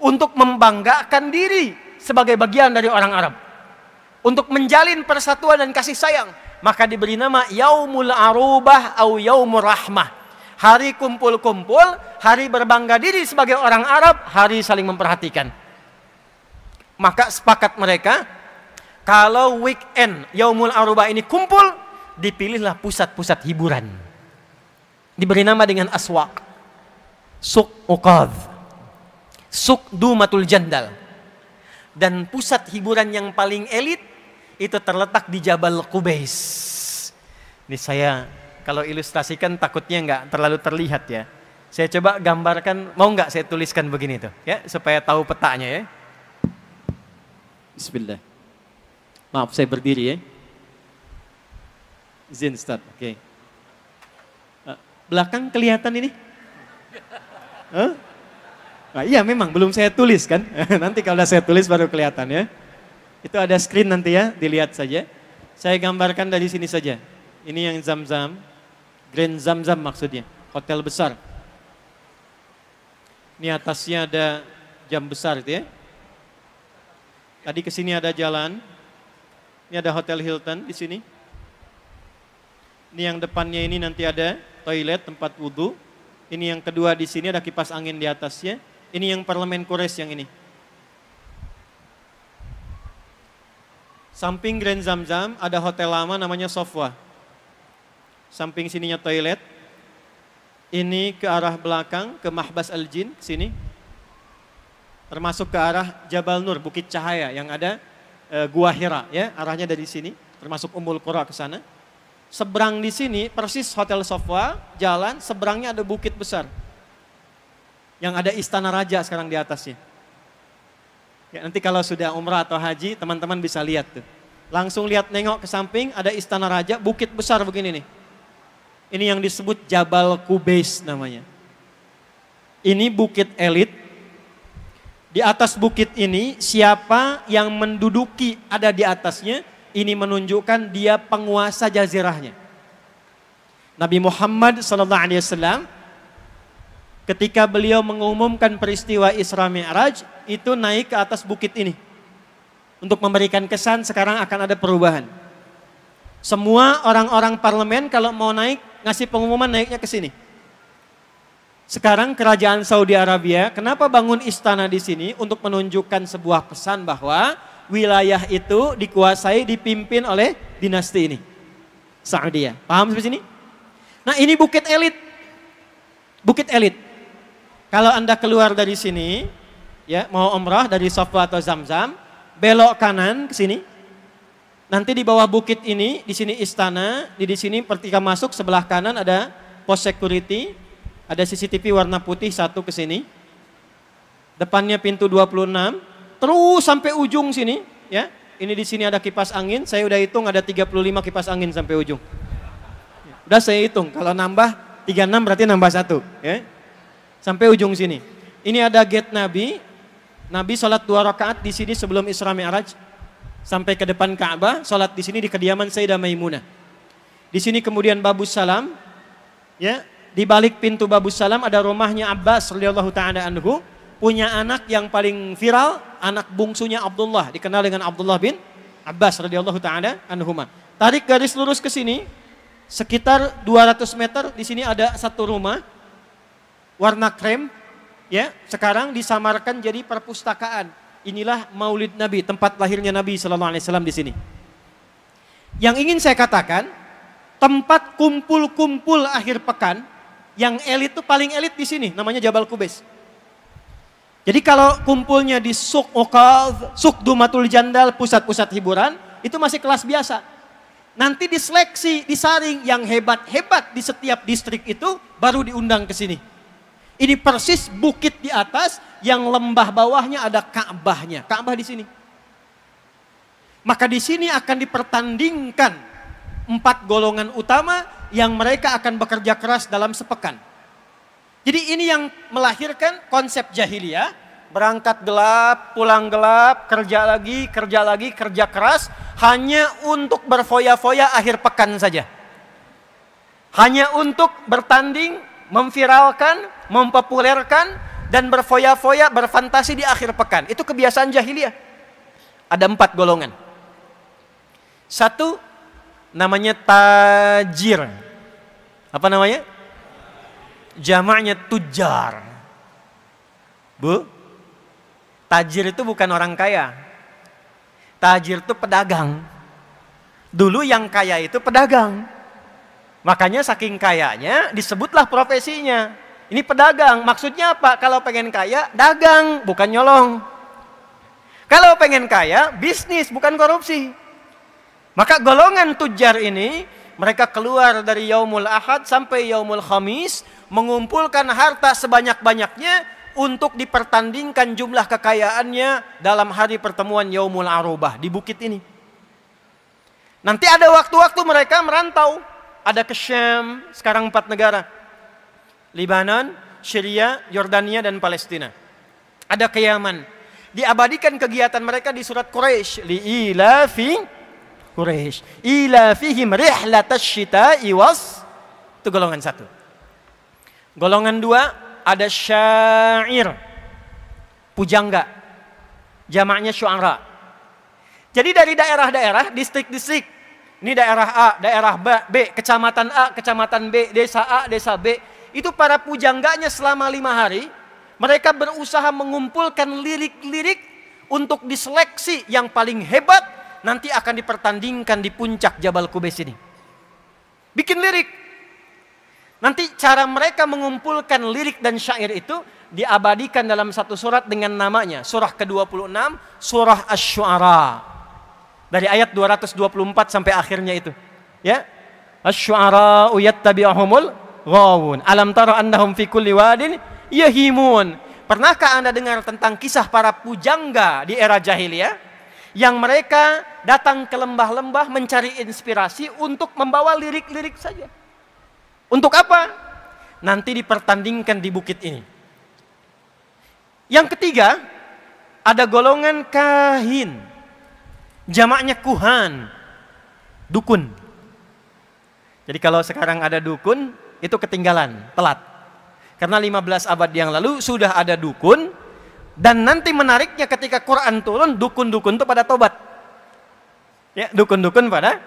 untuk membanggakan diri sebagai bagian dari orang Arab. Untuk menjalin persatuan dan kasih sayang, maka diberi nama Yaumul Arubah atau Yaumur Rahmah. Hari kumpul-kumpul, hari berbangga diri sebagai orang Arab, hari saling memperhatikan. Maka sepakat mereka, kalau weekend Yaumul Arubah ini kumpul, dipilihlah pusat-pusat hiburan diberi nama dengan aswak. Suk uqad Suk Dumatul Jandal. Dan pusat hiburan yang paling elit itu terletak di Jabal Qubais. Ini saya kalau ilustrasikan takutnya nggak terlalu terlihat ya. Saya coba gambarkan, mau nggak saya tuliskan begini tuh ya supaya tahu petanya ya. Bismillah. Maaf saya berdiri ya. Izin start Oke. Okay belakang kelihatan ini? Huh? Nah, iya memang belum saya tulis kan. [laughs] nanti kalau sudah saya tulis baru kelihatan ya. Itu ada screen nanti ya, dilihat saja. Saya gambarkan dari sini saja. Ini yang Zam-Zam. Grand Zam-Zam maksudnya, hotel besar. Ini atasnya ada jam besar itu ya. Tadi ke sini ada jalan. Ini ada Hotel Hilton di sini. Ini yang depannya ini nanti ada toilet tempat wudhu. Ini yang kedua di sini ada kipas angin di atasnya. Ini yang parlemen Kores yang ini. Samping Grand Zamzam ada hotel lama namanya Sofwa. Samping sininya toilet. Ini ke arah belakang ke Mahbas Al Jin sini. Termasuk ke arah Jabal Nur, Bukit Cahaya yang ada e, Gua Hira ya, arahnya dari sini termasuk Umul Qura ke sana. Seberang di sini persis Hotel Sofwa, jalan seberangnya ada bukit besar. Yang ada istana raja sekarang di atasnya. Ya, nanti kalau sudah umrah atau haji, teman-teman bisa lihat tuh. Langsung lihat nengok ke samping, ada istana raja, bukit besar begini nih. Ini yang disebut Jabal Kubais namanya. Ini bukit elit. Di atas bukit ini, siapa yang menduduki ada di atasnya, ini menunjukkan dia penguasa jazirahnya. Nabi Muhammad sallallahu alaihi wasallam ketika beliau mengumumkan peristiwa Isra Mi'raj itu naik ke atas bukit ini untuk memberikan kesan sekarang akan ada perubahan. Semua orang-orang parlemen kalau mau naik ngasih pengumuman naiknya ke sini. Sekarang kerajaan Saudi Arabia kenapa bangun istana di sini untuk menunjukkan sebuah pesan bahwa wilayah itu dikuasai dipimpin oleh dinasti ini. Saudia. Ya. dia Paham sampai sini? Nah, ini bukit elit. Bukit elit. Kalau Anda keluar dari sini, ya, mau umrah dari Safa atau Zamzam, belok kanan ke sini. Nanti di bawah bukit ini, di sini istana, di di sini ketika masuk sebelah kanan ada pos security, ada CCTV warna putih satu ke sini. Depannya pintu 26, terus sampai ujung sini, ya. Ini di sini ada kipas angin, saya udah hitung ada 35 kipas angin sampai ujung. Udah saya hitung, kalau nambah 36 berarti nambah satu, ya. Sampai ujung sini. Ini ada gate Nabi. Nabi sholat dua rakaat di sini sebelum Isra Mi'raj sampai ke depan Ka'bah, sholat di sini di kediaman Sayyidah Maimunah. Di sini kemudian Babus Salam, ya, di balik pintu Babus Salam ada rumahnya Abbas radhiyallahu taala anhu punya anak yang paling viral, anak bungsunya Abdullah, dikenal dengan Abdullah bin Abbas radhiyallahu taala anhuma. Tarik garis lurus ke sini, sekitar 200 meter di sini ada satu rumah warna krem ya sekarang disamarkan jadi perpustakaan inilah Maulid Nabi tempat lahirnya Nabi saw Alaihi Wasallam di sini yang ingin saya katakan tempat kumpul-kumpul akhir pekan yang elit itu paling elit di sini namanya Jabal Kubes jadi kalau kumpulnya di Suk Okal, Suk Dumatul Jandal, pusat-pusat hiburan, itu masih kelas biasa. Nanti diseleksi, disaring yang hebat-hebat di setiap distrik itu baru diundang ke sini. Ini persis bukit di atas yang lembah bawahnya ada Ka'bahnya. Ka'bah di sini. Maka di sini akan dipertandingkan empat golongan utama yang mereka akan bekerja keras dalam sepekan. Jadi ini yang melahirkan konsep jahiliyah, berangkat gelap, pulang gelap, kerja lagi, kerja lagi, kerja keras, hanya untuk berfoya-foya akhir pekan saja. Hanya untuk bertanding, memviralkan, mempopulerkan, dan berfoya-foya, berfantasi di akhir pekan. Itu kebiasaan jahiliyah. Ada empat golongan. Satu, namanya tajir. Apa namanya? jamaknya tujar. Bu, tajir itu bukan orang kaya. Tajir itu pedagang. Dulu yang kaya itu pedagang. Makanya saking kayanya disebutlah profesinya. Ini pedagang, maksudnya apa? Kalau pengen kaya, dagang, bukan nyolong. Kalau pengen kaya, bisnis, bukan korupsi. Maka golongan tujar ini mereka keluar dari yaumul ahad sampai yaumul khamis mengumpulkan harta sebanyak-banyaknya untuk dipertandingkan jumlah kekayaannya dalam hari pertemuan Yaumul Arubah di bukit ini. Nanti ada waktu-waktu mereka merantau. Ada ke Syam, sekarang empat negara. Libanon, Syria, Yordania, dan Palestina. Ada ke Yaman. Diabadikan kegiatan mereka di surat Quraisy. fi Quraisy. Ilafihim rihlatasyita'i was. Itu golongan satu. Golongan dua ada syair, pujangga, jamaknya syuara. Jadi dari daerah-daerah, distrik-distrik, ini daerah A, daerah B, B, kecamatan A, kecamatan B, desa A, desa B, itu para pujangganya selama lima hari, mereka berusaha mengumpulkan lirik-lirik untuk diseleksi yang paling hebat nanti akan dipertandingkan di puncak Jabal Kubes ini. Bikin lirik, Nanti cara mereka mengumpulkan lirik dan syair itu diabadikan dalam satu surat dengan namanya. Surah ke-26, Surah Asy-Syu'ara. Dari ayat 224 sampai akhirnya itu. Ya. Asy-Syu'ara yattabi'uhumul ghawun. Alam tara annahum fi kulli wadin yahimun. Pernahkah Anda dengar tentang kisah para pujangga di era jahiliyah? Yang mereka datang ke lembah-lembah mencari inspirasi untuk membawa lirik-lirik saja. Untuk apa? Nanti dipertandingkan di bukit ini. Yang ketiga, ada golongan kahin. Jamaknya kuhan. Dukun. Jadi kalau sekarang ada dukun, itu ketinggalan, telat. Karena 15 abad yang lalu sudah ada dukun, dan nanti menariknya ketika Quran turun, dukun-dukun itu pada tobat. Ya, dukun-dukun pada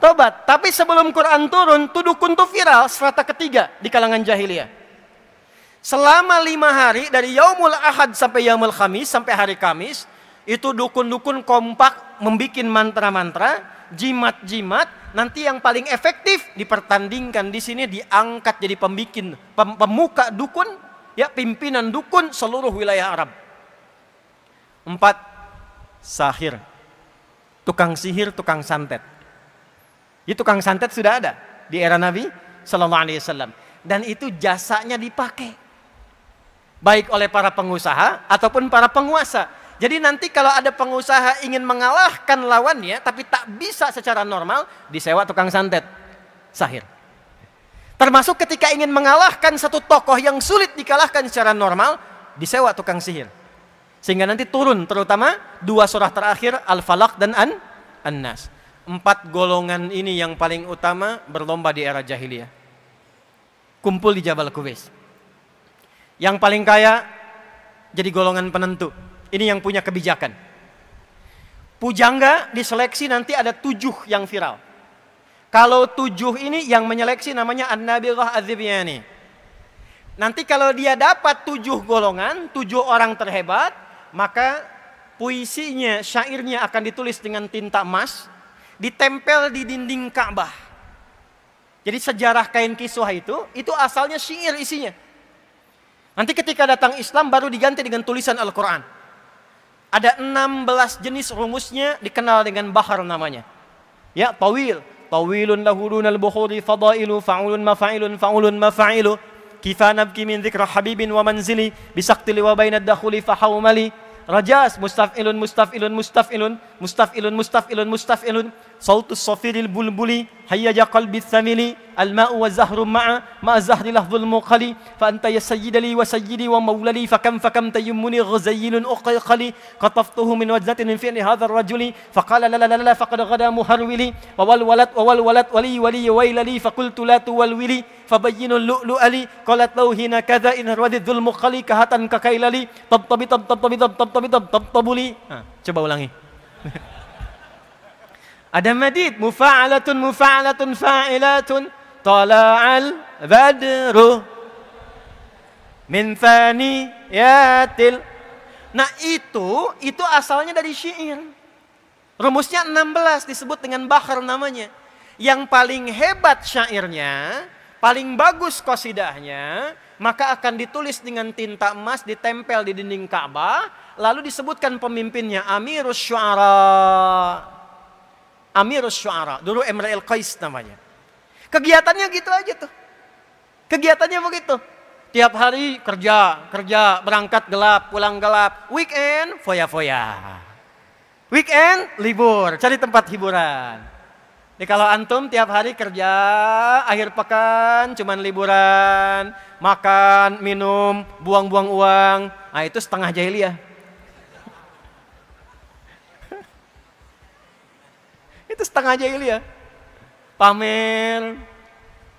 Tobat. Tapi sebelum Quran turun, tuduh itu viral serata ketiga di kalangan jahiliyah. Selama lima hari dari yaumul ahad sampai yaumul khamis sampai hari kamis itu dukun-dukun kompak membuat mantra-mantra, jimat-jimat. Nanti yang paling efektif dipertandingkan di sini diangkat jadi pembikin, pem pemuka dukun, ya pimpinan dukun seluruh wilayah Arab. Empat, sahir. Tukang sihir, tukang santet. Itu tukang santet sudah ada di era Nabi Sallallahu Alaihi Wasallam. Dan itu jasanya dipakai. Baik oleh para pengusaha ataupun para penguasa. Jadi nanti kalau ada pengusaha ingin mengalahkan lawannya tapi tak bisa secara normal, disewa tukang santet. Sahir. Termasuk ketika ingin mengalahkan satu tokoh yang sulit dikalahkan secara normal, disewa tukang sihir. Sehingga nanti turun terutama dua surah terakhir Al-Falaq dan An-Nas. an nas empat golongan ini yang paling utama berlomba di era jahiliyah. Kumpul di Jabal Kubis. Yang paling kaya jadi golongan penentu. Ini yang punya kebijakan. Pujangga diseleksi nanti ada tujuh yang viral. Kalau tujuh ini yang menyeleksi namanya An-Nabirah Azibyani. Nanti kalau dia dapat tujuh golongan, tujuh orang terhebat, maka puisinya, syairnya akan ditulis dengan tinta emas, ditempel di dinding Ka'bah. Jadi sejarah kain kiswah itu, itu asalnya syair isinya. Nanti ketika datang Islam baru diganti dengan tulisan Al-Quran. Ada 16 jenis rumusnya dikenal dengan bahar namanya. Ya, tawil. Tawilun lahurun al-bukhuri fadailu fa'ulun mafa'ilun fa'ulun mafa'ilu. kifanabki min zikra habibin wa manzili. Bisaktili wa bainad dakhuli fahawmali. Rajas mustaf'ilun mustaf'ilun mustaf'ilun mustaf'ilun mustaf'ilun mustaf'ilun mustaf'ilun صوت الصفير البلبلي هيج قلبي الثملي الماء والزهر مع مع الزهر لفظ المقل فأنت يا سيد لي وسيدي ومولى فكم فكم تيمني غزيل أقيقلي قطفته من وجنة من فعل هذا الرجل فقال لا لا لا, لا فقد غدا مهرولي وولولت وولولت ولي ولي ويل لي فقلت لا تولولي فبين اللؤلؤ لي قالت له هنا كذا إن الوذ ذو المقل كهتا ككيل لي طبطبي طبطبي طبطبي طبطبي طبطبي لي آه، coba [laughs] Ada madid, mufa'alatun mufa'alatun fa'ilatun tala'al badru min yatil. Nah itu, itu asalnya dari syair. Rumusnya 16 disebut dengan bahar namanya. Yang paling hebat syairnya, paling bagus kosidahnya, maka akan ditulis dengan tinta emas ditempel di dinding Ka'bah, lalu disebutkan pemimpinnya Amirus Syu'ara. Amirus Syuara. Dulu Emre El Qais namanya. Kegiatannya gitu aja tuh. Kegiatannya begitu. Tiap hari kerja, kerja, berangkat gelap, pulang gelap. Weekend, foya-foya. Weekend, libur, cari tempat hiburan. Jadi kalau antum tiap hari kerja, akhir pekan cuman liburan, makan, minum, buang-buang uang, nah itu setengah jahiliyah. Itu setengah ya. Pamer,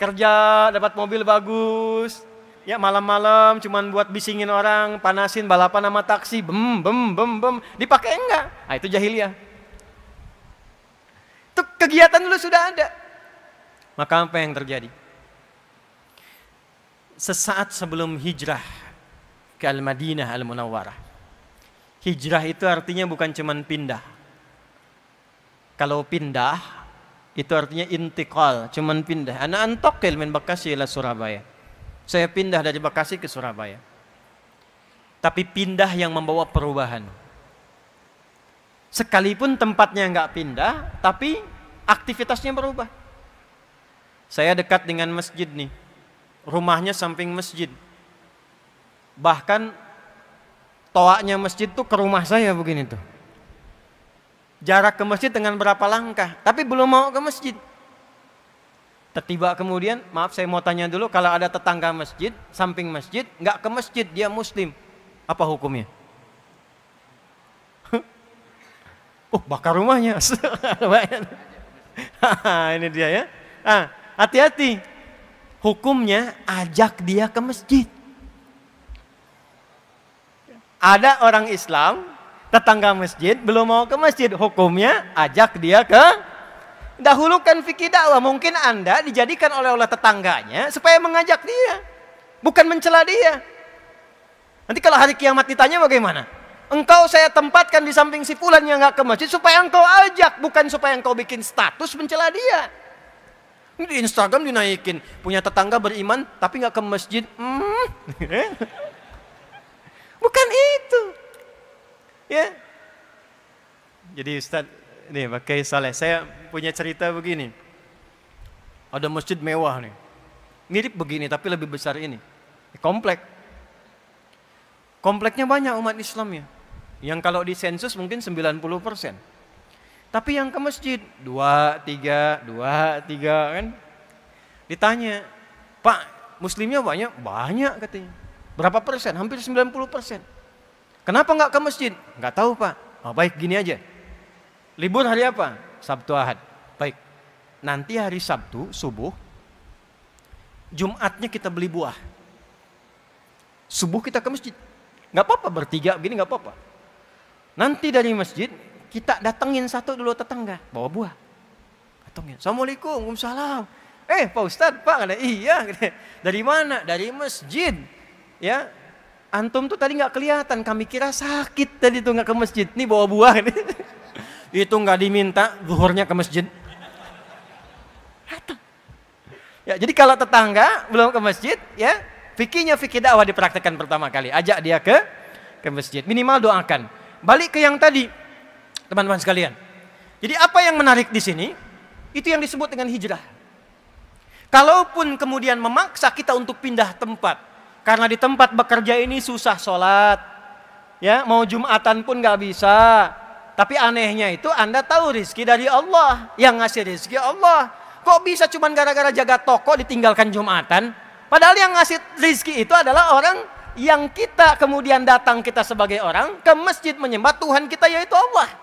kerja, dapat mobil bagus, ya malam-malam cuman buat bisingin orang, panasin balapan sama taksi, bem bem bem bem, dipakai enggak? Nah, itu jahiliyah. Itu kegiatan lu sudah ada. Maka apa yang terjadi? Sesaat sebelum hijrah ke Al-Madinah Al-Munawwarah. Hijrah itu artinya bukan cuman pindah. Kalau pindah itu artinya intikal, cuman pindah. Ana antokil min Bekasi ila Surabaya. Saya pindah dari Bekasi ke Surabaya. Tapi pindah yang membawa perubahan. Sekalipun tempatnya nggak pindah, tapi aktivitasnya berubah. Saya dekat dengan masjid nih. Rumahnya samping masjid. Bahkan toaknya masjid tuh ke rumah saya begini tuh jarak ke masjid dengan berapa langkah, tapi belum mau ke masjid. Tertiba kemudian, maaf saya mau tanya dulu, kalau ada tetangga masjid, samping masjid, nggak ke masjid, dia muslim. Apa hukumnya? oh, [laughs] bakar rumahnya. [laughs] Ini dia ya. Ah, hati-hati. Hukumnya ajak dia ke masjid. Ada orang Islam tetangga masjid belum mau ke masjid hukumnya ajak dia ke dahulukan fikih dakwah mungkin anda dijadikan oleh oleh tetangganya supaya mengajak dia bukan mencela dia nanti kalau hari kiamat ditanya bagaimana engkau saya tempatkan di samping si fulan yang nggak ke masjid supaya engkau ajak bukan supaya engkau bikin status mencela dia di Instagram dinaikin punya tetangga beriman tapi nggak ke masjid hmm. [laughs] bukan itu Ya. Jadi Ustaz, nih pakai saleh. Saya punya cerita begini. Ada masjid mewah nih. Mirip begini tapi lebih besar ini. Komplek. Kompleknya banyak umat Islam ya. Yang kalau di sensus mungkin 90 persen. Tapi yang ke masjid, dua, tiga, dua, tiga kan. Ditanya, Pak, muslimnya banyak? Banyak katanya. Berapa persen? Hampir 90 persen. Kenapa nggak ke masjid? Nggak tahu pak. Oh, baik gini aja. Libur hari apa? Sabtu Ahad. Baik. Nanti hari Sabtu subuh, Jumatnya kita beli buah. Subuh kita ke masjid. Nggak apa-apa bertiga gini nggak apa-apa. Nanti dari masjid kita datengin satu dulu tetangga bawa buah. Datengin. Assalamualaikum, Waalaikumsalam. Eh Pak Ustadz, Pak, ada iya. [laughs] Dari mana? Dari masjid. Ya, Antum tuh tadi nggak kelihatan, kami kira sakit tadi tuh nggak ke masjid. Nih bawa buah ini. [laughs] Itu nggak diminta, zuhurnya ke masjid. Ya, jadi kalau tetangga belum ke masjid, ya fikinya fikih dakwah dipraktekkan pertama kali. Ajak dia ke ke masjid. Minimal doakan. Balik ke yang tadi, teman-teman sekalian. Jadi apa yang menarik di sini? Itu yang disebut dengan hijrah. Kalaupun kemudian memaksa kita untuk pindah tempat, karena di tempat bekerja ini susah sholat. Ya, mau Jumatan pun nggak bisa. Tapi anehnya itu Anda tahu rizki dari Allah. Yang ngasih rizki Allah. Kok bisa cuma gara-gara jaga toko ditinggalkan Jumatan? Padahal yang ngasih rizki itu adalah orang yang kita kemudian datang kita sebagai orang ke masjid menyembah Tuhan kita yaitu Allah.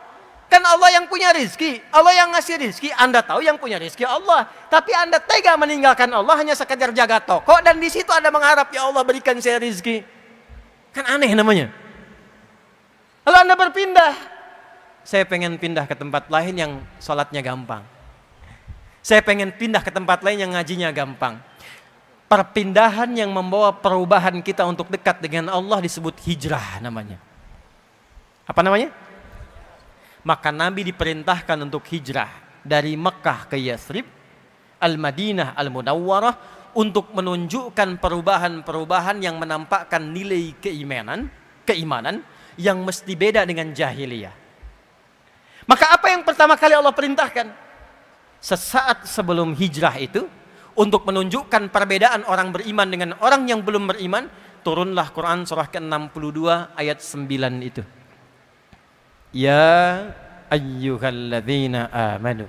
Kan Allah yang punya rizki, Allah yang ngasih rizki, Anda tahu yang punya rizki Allah. Tapi Anda tega meninggalkan Allah hanya sekedar jaga toko dan di situ Anda mengharap ya Allah berikan saya rizki. Kan aneh namanya. Lalu Anda berpindah. Saya pengen pindah ke tempat lain yang sholatnya gampang. Saya pengen pindah ke tempat lain yang ngajinya gampang. Perpindahan yang membawa perubahan kita untuk dekat dengan Allah disebut hijrah namanya. Apa namanya? Maka Nabi diperintahkan untuk hijrah dari Mekah ke Yasrib, Al-Madinah Al-Munawwarah untuk menunjukkan perubahan-perubahan yang menampakkan nilai keimanan, keimanan yang mesti beda dengan jahiliyah. Maka apa yang pertama kali Allah perintahkan? Sesaat sebelum hijrah itu untuk menunjukkan perbedaan orang beriman dengan orang yang belum beriman, turunlah Quran surah ke-62 ayat 9 itu. Ya ayyuhalladzina amanu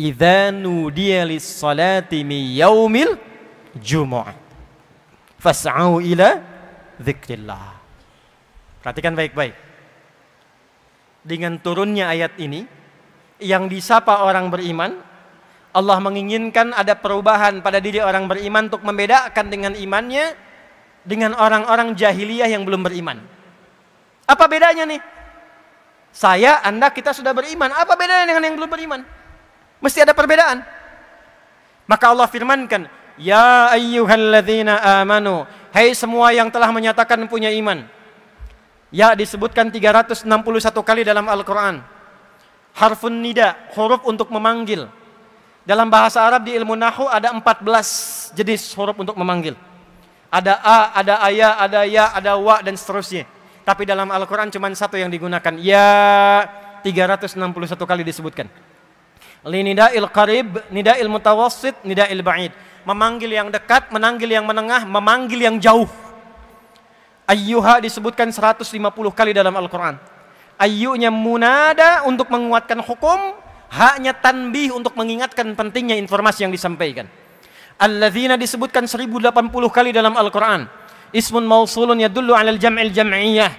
Iza nudia lissalati mi yaumil jumu'ah fas'au ila zikrillah Perhatikan baik-baik. Dengan turunnya ayat ini yang disapa orang beriman Allah menginginkan ada perubahan pada diri orang beriman untuk membedakan dengan imannya dengan orang-orang jahiliyah yang belum beriman. Apa bedanya nih? Saya, Anda, kita sudah beriman. Apa bedanya dengan yang belum beriman? Mesti ada perbedaan. Maka Allah firmankan, Ya ayyuhalladzina amanu. Hai hey, semua yang telah menyatakan punya iman. Ya disebutkan 361 kali dalam Al-Quran. Harfun nida, huruf untuk memanggil. Dalam bahasa Arab di ilmu Nahu ada 14 jenis huruf untuk memanggil. Ada A, ada Ayah, ada Ya, ada Wa, dan seterusnya. Tapi dalam Al-Quran cuma satu yang digunakan. Ya 361 kali disebutkan. il qarib, nida'il nida il ba'id. Memanggil yang dekat, menanggil yang menengah, memanggil yang jauh. Ayyuha disebutkan 150 kali dalam Al-Quran. Ayyunya munada untuk menguatkan hukum, haknya tanbih untuk mengingatkan pentingnya informasi yang disampaikan. Alladzina disebutkan 1080 kali dalam Al-Quran ismun mausulun yadullu alal jam'il jam'iyyah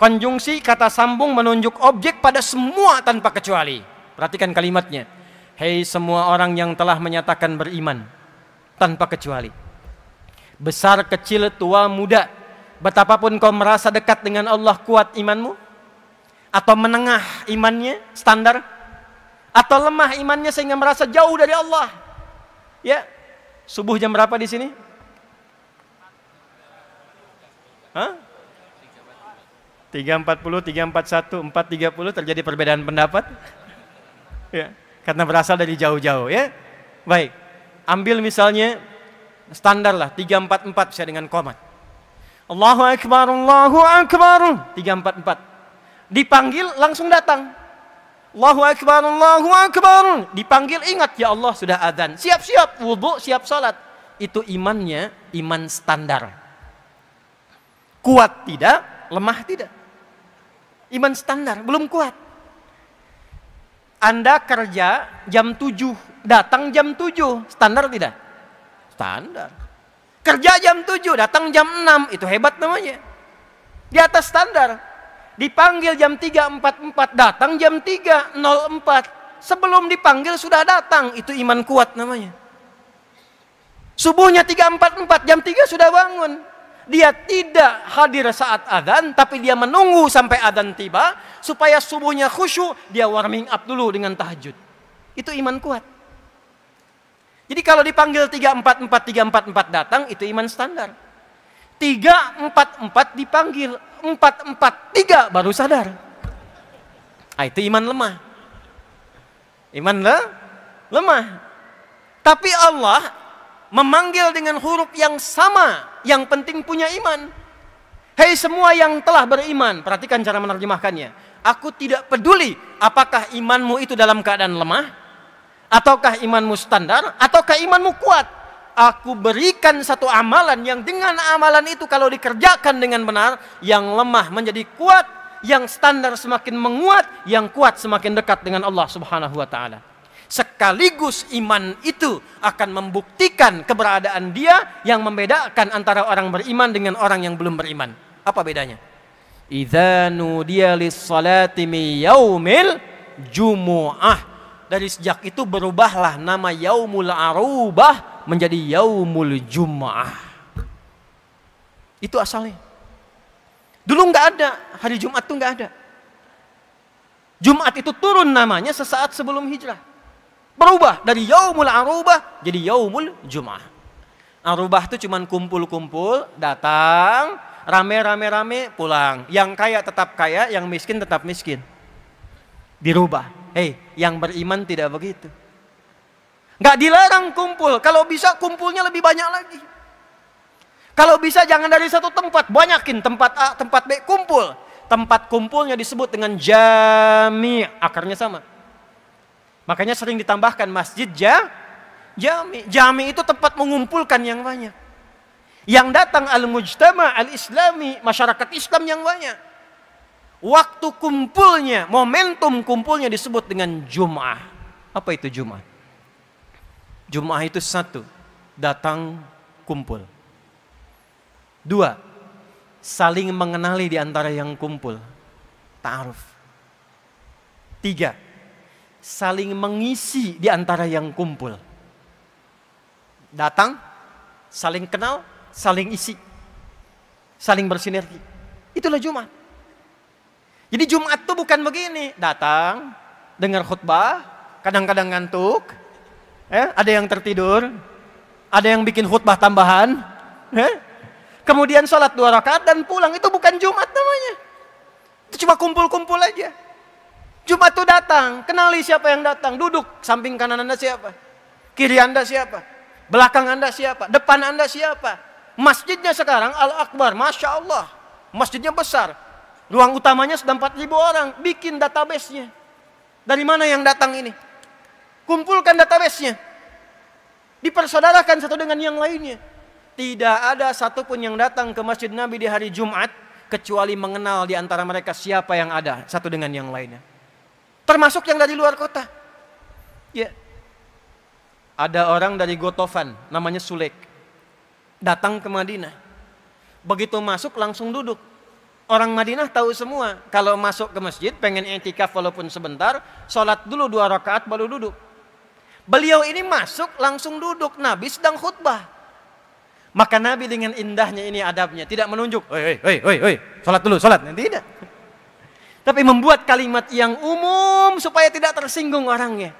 konjungsi kata sambung menunjuk objek pada semua tanpa kecuali perhatikan kalimatnya hei semua orang yang telah menyatakan beriman tanpa kecuali besar kecil tua muda betapapun kau merasa dekat dengan Allah kuat imanmu atau menengah imannya standar atau lemah imannya sehingga merasa jauh dari Allah ya subuh jam berapa di sini 340, 341, 430 terjadi perbedaan pendapat. [laughs] ya, karena berasal dari jauh-jauh ya. Baik. Ambil misalnya standar lah 344 saya dengan komat. Allahu akbar, Allahu akbar. 344. Dipanggil langsung datang. Allahu akbar, Allahu akbar. Dipanggil ingat ya Allah sudah azan. Siap-siap wudhu, siap salat. Itu imannya iman standar. Kuat tidak, lemah tidak. Iman standar, belum kuat. Anda kerja jam 7, datang jam 7, standar tidak? Standar. Kerja jam 7, datang jam 6, itu hebat namanya. Di atas standar. Dipanggil jam 3.44, datang jam 3.04. Sebelum dipanggil sudah datang, itu iman kuat namanya. Subuhnya 3.44, jam 3 sudah bangun dia tidak hadir saat adzan tapi dia menunggu sampai adzan tiba supaya subuhnya khusyuk dia warming up dulu dengan tahajud itu iman kuat jadi kalau dipanggil empat datang itu iman standar 344 dipanggil 443 baru sadar nah, itu iman lemah iman le lemah tapi Allah memanggil dengan huruf yang sama yang penting punya iman. Hei semua yang telah beriman, perhatikan cara menerjemahkannya. Aku tidak peduli apakah imanmu itu dalam keadaan lemah, ataukah imanmu standar, ataukah imanmu kuat. Aku berikan satu amalan yang dengan amalan itu kalau dikerjakan dengan benar, yang lemah menjadi kuat, yang standar semakin menguat, yang kuat semakin dekat dengan Allah Subhanahu wa taala. Sekaligus iman itu akan membuktikan keberadaan dia yang membedakan antara orang beriman dengan orang yang belum beriman. Apa bedanya? Idza nudiya lis-salati yaumil jumu'ah. Dari sejak itu berubahlah nama yaumul arubah menjadi yaumul jumu'ah. Itu asalnya. Dulu nggak ada, hari Jumat tuh nggak ada. Jumat itu turun namanya sesaat sebelum hijrah. Berubah dari yaumul arubah jadi yaumul jum'ah. Arubah itu cuman kumpul-kumpul, datang, rame-rame-rame, pulang. Yang kaya tetap kaya, yang miskin tetap miskin. Dirubah. Hei, yang beriman tidak begitu. nggak dilarang kumpul, kalau bisa kumpulnya lebih banyak lagi. Kalau bisa jangan dari satu tempat, banyakin tempat A, tempat B, kumpul. Tempat kumpulnya disebut dengan jami, akarnya sama Makanya sering ditambahkan masjid ja, jami. Jami itu tempat mengumpulkan yang banyak. Yang datang al-mujtama al-islami, masyarakat Islam yang banyak. Waktu kumpulnya, momentum kumpulnya disebut dengan Jum'ah. Apa itu Jum'ah? Jum'ah itu satu, datang kumpul. Dua, saling mengenali di antara yang kumpul. Ta'aruf. Tiga, saling mengisi di antara yang kumpul. Datang, saling kenal, saling isi, saling bersinergi. Itulah Jumat. Jadi Jumat itu bukan begini, datang, dengar khutbah, kadang-kadang ngantuk, eh, ada yang tertidur, ada yang bikin khutbah tambahan, eh, kemudian sholat dua rakaat dan pulang itu bukan Jumat namanya. Itu cuma kumpul-kumpul aja. Jumat itu datang, kenali siapa yang datang, duduk samping kanan Anda siapa, kiri Anda siapa, belakang Anda siapa, depan Anda siapa. Masjidnya sekarang Al-Akbar, Masya Allah, masjidnya besar. Ruang utamanya sudah 4.000 orang, bikin database nya, Dari mana yang datang ini? Kumpulkan database nya, Dipersaudarakan satu dengan yang lainnya. Tidak ada satupun yang datang ke Masjid Nabi di hari Jumat kecuali mengenal di antara mereka siapa yang ada satu dengan yang lainnya. Termasuk yang dari luar kota. Ya. Ada orang dari Gotofan, namanya Sulek. Datang ke Madinah. Begitu masuk langsung duduk. Orang Madinah tahu semua, kalau masuk ke masjid pengen etika walaupun sebentar, sholat dulu dua rakaat baru duduk. Beliau ini masuk langsung duduk, Nabi sedang khutbah. Maka Nabi dengan indahnya ini adabnya, tidak menunjuk, hei, hei, hei, hei, sholat dulu, sholat. Tidak. Tapi membuat kalimat yang umum supaya tidak tersinggung orangnya.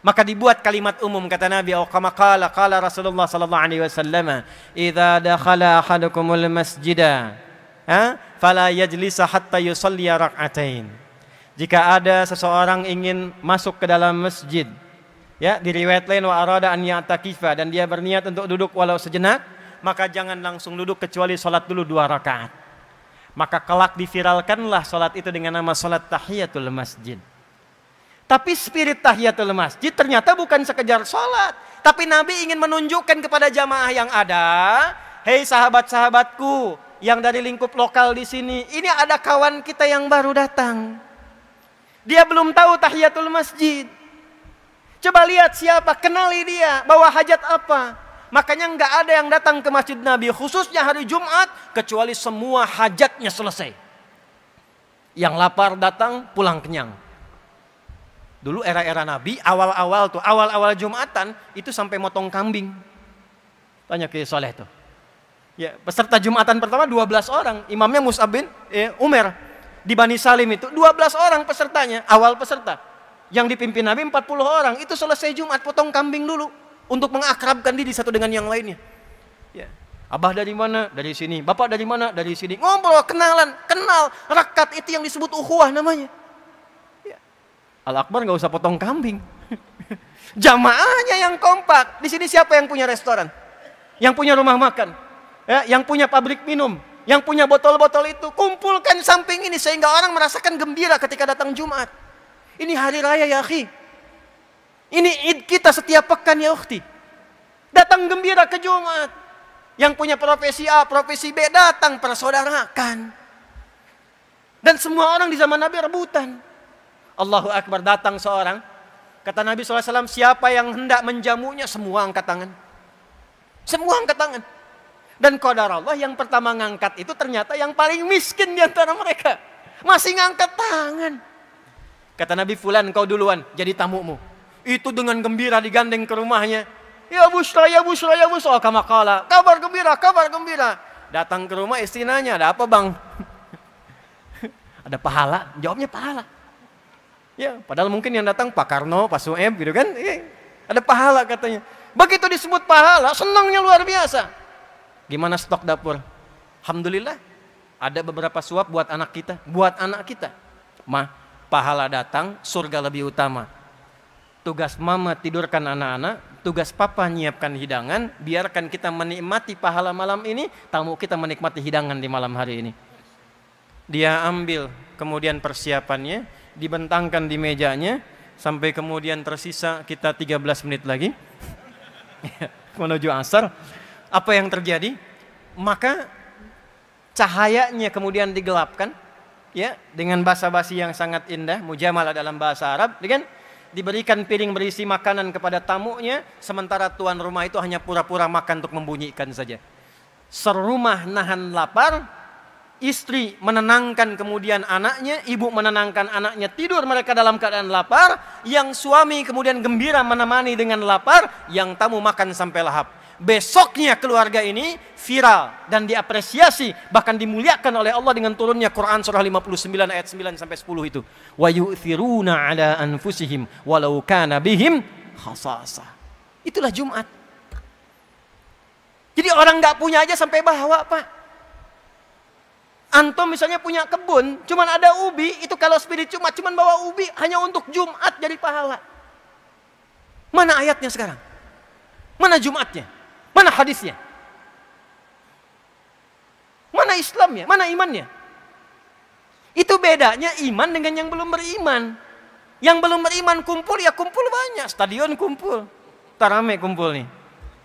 Maka dibuat kalimat umum kata Nabi atau oh, kama qala qala Rasulullah sallallahu alaihi wasallam, "Idza dakhala ahadukumul masjida, ha? fala yajlis hatta yusalli rak'atain." Jika ada seseorang ingin masuk ke dalam masjid, ya diriwayat lain wa arada an ya'takifa dan dia berniat untuk duduk walau sejenak, maka jangan langsung duduk kecuali salat dulu dua rakaat. Maka kelak diviralkanlah sholat itu dengan nama sholat tahiyatul masjid. Tapi spirit tahiyatul masjid ternyata bukan sekejar sholat. Tapi Nabi ingin menunjukkan kepada jamaah yang ada, hei sahabat-sahabatku yang dari lingkup lokal di sini, ini ada kawan kita yang baru datang. Dia belum tahu tahiyatul masjid. Coba lihat siapa, kenali dia, bawa hajat apa. Makanya nggak ada yang datang ke Masjid Nabi khususnya hari Jumat kecuali semua hajatnya selesai. Yang lapar datang pulang kenyang. Dulu era-era Nabi awal-awal tuh awal-awal Jumatan itu sampai motong kambing. Tanya ke Soleh tuh. Ya, peserta Jumatan pertama 12 orang, imamnya Mus'ab bin eh, Umar. Di Bani Salim itu 12 orang pesertanya, awal peserta. Yang dipimpin Nabi 40 orang, itu selesai Jumat potong kambing dulu untuk mengakrabkan diri satu dengan yang lainnya. Ya. Abah dari mana? Dari sini. Bapak dari mana? Dari sini. Ngobrol, kenalan, kenal, rekat itu yang disebut uhuah namanya. Ya. Al Akbar nggak usah potong kambing. [laughs] Jamaahnya yang kompak. Di sini siapa yang punya restoran? Yang punya rumah makan? Ya, yang punya pabrik minum? Yang punya botol-botol itu kumpulkan samping ini sehingga orang merasakan gembira ketika datang Jumat. Ini hari raya ya, akhi. Ini id kita setiap pekan ya ukhti. Datang gembira ke Jumat. Yang punya profesi A, profesi B datang persaudarakan. Dan semua orang di zaman Nabi rebutan. Allahu Akbar datang seorang. Kata Nabi SAW, siapa yang hendak menjamunya semua angkat tangan. Semua angkat tangan. Dan kodar Allah yang pertama ngangkat itu ternyata yang paling miskin di antara mereka. Masih ngangkat tangan. Kata Nabi Fulan, kau duluan jadi tamumu. Itu dengan gembira digandeng ke rumahnya. Ya busra, ya busra, ya busra. Oh, kama kala. Kabar gembira, kabar gembira. Datang ke rumah istri nanya, ada apa bang? [laughs] ada pahala? Jawabnya pahala. Ya, padahal mungkin yang datang Pak Karno, Pak Sueb gitu kan. Ya, ada pahala katanya. Begitu disebut pahala, senangnya luar biasa. Gimana stok dapur? Alhamdulillah, ada beberapa suap buat anak kita, buat anak kita. Mah, pahala datang, surga lebih utama. Tugas mama tidurkan anak-anak, tugas papa nyiapkan hidangan, biarkan kita menikmati pahala malam ini, tamu kita menikmati hidangan di malam hari ini. Dia ambil kemudian persiapannya, dibentangkan di mejanya, sampai kemudian tersisa kita 13 menit lagi [laughs] menuju asar. Apa yang terjadi? Maka cahayanya kemudian digelapkan ya dengan basa-basi yang sangat indah, mujamalah dalam bahasa Arab, dengan diberikan piring berisi makanan kepada tamunya, sementara tuan rumah itu hanya pura-pura makan untuk membunyikan saja. Serumah nahan lapar, istri menenangkan kemudian anaknya, ibu menenangkan anaknya, tidur mereka dalam keadaan lapar, yang suami kemudian gembira menemani dengan lapar, yang tamu makan sampai lahap besoknya keluarga ini viral dan diapresiasi bahkan dimuliakan oleh Allah dengan turunnya Quran surah 59 ayat 9 sampai 10 itu wa yu'thiruna ala anfusihim walau kana bihim khasasa itulah Jumat jadi orang nggak punya aja sampai bahwa apa Antum misalnya punya kebun, cuman ada ubi, itu kalau spirit cuma cuman bawa ubi hanya untuk Jumat jadi pahala. Mana ayatnya sekarang? Mana Jumatnya? Mana hadisnya? Mana Islamnya? Mana imannya? Itu bedanya iman dengan yang belum beriman. Yang belum beriman kumpul ya kumpul banyak, stadion kumpul, tarame kumpul nih.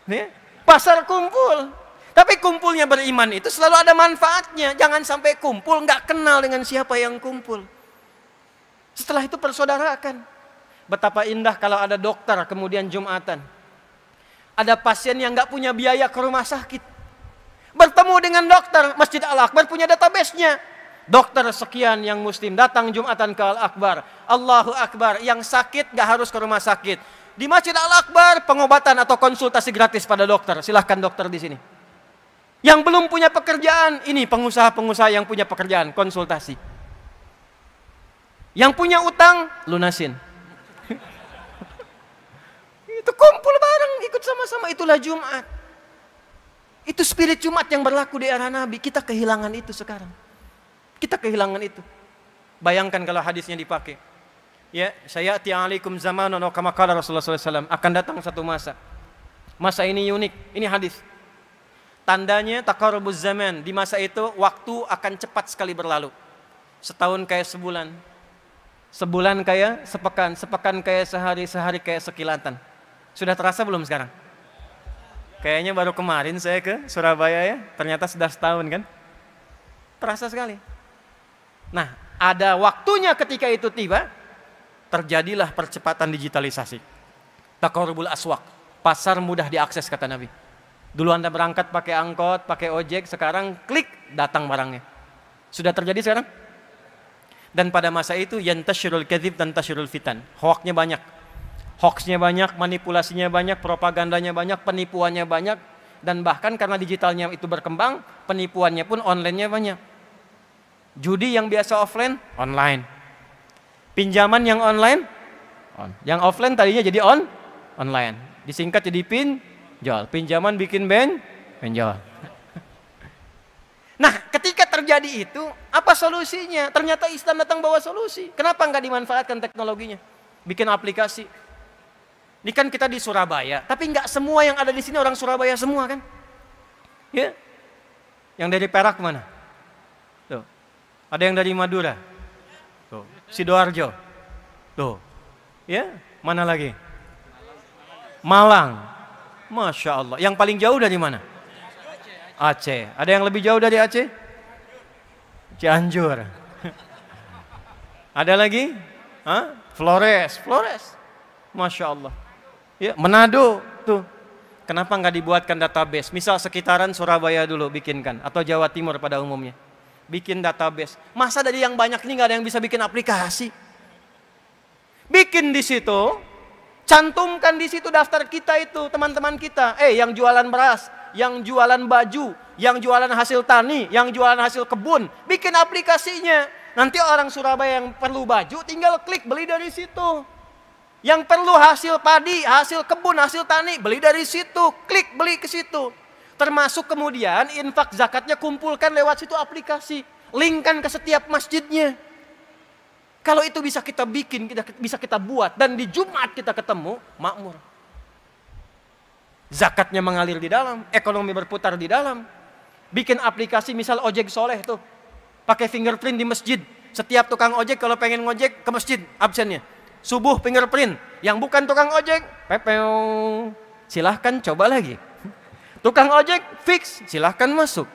nih. Pasar kumpul. Tapi kumpulnya beriman itu selalu ada manfaatnya. Jangan sampai kumpul nggak kenal dengan siapa yang kumpul. Setelah itu persaudarakan. Betapa indah kalau ada dokter kemudian Jumatan. Ada pasien yang nggak punya biaya ke rumah sakit. Bertemu dengan dokter, Masjid Al-Akbar punya database-nya. Dokter sekian yang muslim datang Jumatan ke Al-Akbar. Allahu Akbar, yang sakit nggak harus ke rumah sakit. Di Masjid Al-Akbar pengobatan atau konsultasi gratis pada dokter. Silahkan dokter di sini. Yang belum punya pekerjaan, ini pengusaha-pengusaha yang punya pekerjaan, konsultasi. Yang punya utang, lunasin. Itu kumpul bareng, ikut sama-sama. Itulah Jumat. Itu spirit Jumat yang berlaku di era Nabi. Kita kehilangan itu sekarang. Kita kehilangan itu. Bayangkan kalau hadisnya dipakai. Ya, saya tiangalikum zaman nono Rasulullah SAW. Akan datang satu masa. Masa ini unik. Ini hadis. Tandanya takarubuz zaman. Di masa itu waktu akan cepat sekali berlalu. Setahun kayak sebulan. Sebulan kayak sepekan. Sepekan kayak sehari. Sehari kayak sekilatan. Sudah terasa belum sekarang? Kayaknya baru kemarin saya ke Surabaya ya, ternyata sudah setahun kan? Terasa sekali. Nah, ada waktunya ketika itu tiba, terjadilah percepatan digitalisasi. Takorubul aswak, pasar mudah diakses kata Nabi. Dulu Anda berangkat pakai angkot, pakai ojek, sekarang klik datang barangnya. Sudah terjadi sekarang? Dan pada masa itu yang yantashirul kadhib dan tashirul fitan. Hoaknya banyak hoaxnya banyak, manipulasinya banyak, propagandanya banyak, penipuannya banyak, dan bahkan karena digitalnya itu berkembang, penipuannya pun onlinenya banyak. Judi yang biasa offline, online. Pinjaman yang online, on. yang offline tadinya jadi on, online. Disingkat jadi pin, jual. Pinjaman bikin ben, penjual. Nah, ketika terjadi itu, apa solusinya? Ternyata Islam datang bawa solusi. Kenapa nggak dimanfaatkan teknologinya? Bikin aplikasi, ini kan kita di Surabaya, tapi nggak semua yang ada di sini orang Surabaya semua kan? Ya. Yang dari Perak mana? Tuh. Ada yang dari Madura. Tuh. Sidoarjo. Tuh. Ya, mana lagi? Malang. Masya Allah. Yang paling jauh dari mana? Aceh. Ada yang lebih jauh dari Aceh? Cianjur. [laughs] ada lagi? Hah? Flores. Flores. Masya Allah. Ya, Manado tuh. Kenapa nggak dibuatkan database? Misal sekitaran Surabaya dulu bikinkan atau Jawa Timur pada umumnya. Bikin database. Masa dari yang banyak ini nggak ada yang bisa bikin aplikasi? Bikin di situ, cantumkan di situ daftar kita itu, teman-teman kita. Eh, yang jualan beras, yang jualan baju, yang jualan hasil tani, yang jualan hasil kebun, bikin aplikasinya. Nanti orang Surabaya yang perlu baju tinggal klik beli dari situ. Yang perlu hasil padi, hasil kebun, hasil tani, beli dari situ, klik beli ke situ. Termasuk kemudian infak zakatnya kumpulkan lewat situ aplikasi, linkkan ke setiap masjidnya. Kalau itu bisa kita bikin, kita bisa kita buat dan di Jumat kita ketemu makmur. Zakatnya mengalir di dalam, ekonomi berputar di dalam. Bikin aplikasi misal ojek soleh tuh, pakai fingerprint di masjid. Setiap tukang ojek kalau pengen ngojek ke masjid absennya subuh fingerprint. Yang bukan tukang ojek, pepeo. Silahkan coba lagi. [laughs] Tukang ojek fix, silahkan masuk.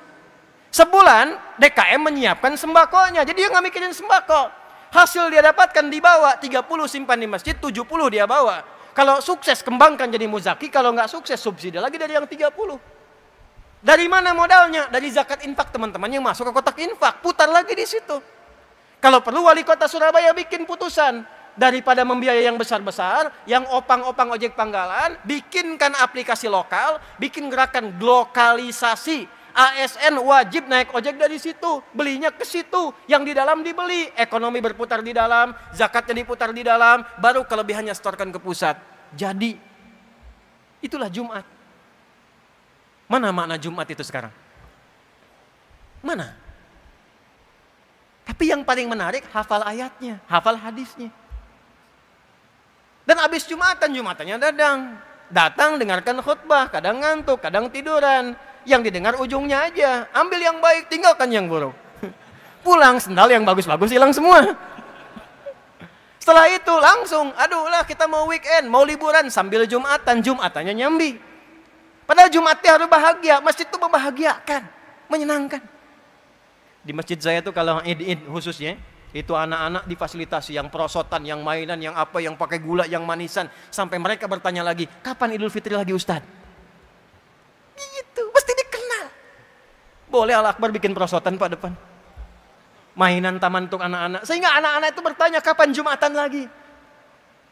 Sebulan DKM menyiapkan sembakonya, jadi dia nggak mikirin sembako. Hasil dia dapatkan dibawa, 30 simpan di masjid, 70 dia bawa. Kalau sukses kembangkan jadi muzaki, kalau nggak sukses subsidi lagi dari yang 30. Dari mana modalnya? Dari zakat infak teman-teman yang masuk ke kotak infak, putar lagi di situ. Kalau perlu wali kota Surabaya bikin putusan, daripada membiayai yang besar-besar, yang opang-opang ojek panggalan, bikinkan aplikasi lokal, bikin gerakan lokalisasi. ASN wajib naik ojek dari situ, belinya ke situ, yang di dalam dibeli, ekonomi berputar di dalam, zakatnya diputar di dalam, baru kelebihannya setorkan ke pusat. Jadi itulah Jumat. Mana makna Jumat itu sekarang? Mana? Tapi yang paling menarik hafal ayatnya, hafal hadisnya. Dan habis Jumatan, Jumatannya dadang. Datang dengarkan khutbah, kadang ngantuk, kadang tiduran. Yang didengar ujungnya aja. Ambil yang baik, tinggalkan yang buruk. [laughs] Pulang sendal yang bagus-bagus hilang semua. [laughs] Setelah itu langsung, aduh lah kita mau weekend, mau liburan sambil Jumatan, Jumatannya nyambi. Padahal Jumatnya harus bahagia, masjid itu membahagiakan, menyenangkan. Di masjid saya tuh kalau id-id khususnya, itu anak-anak difasilitasi yang perosotan, yang mainan, yang apa, yang pakai gula, yang manisan. Sampai mereka bertanya lagi, kapan Idul Fitri lagi Ustaz? Gitu, pasti dikenal. Boleh Al Akbar bikin perosotan Pak depan. Mainan taman untuk anak-anak. Sehingga anak-anak itu bertanya, kapan Jumatan lagi?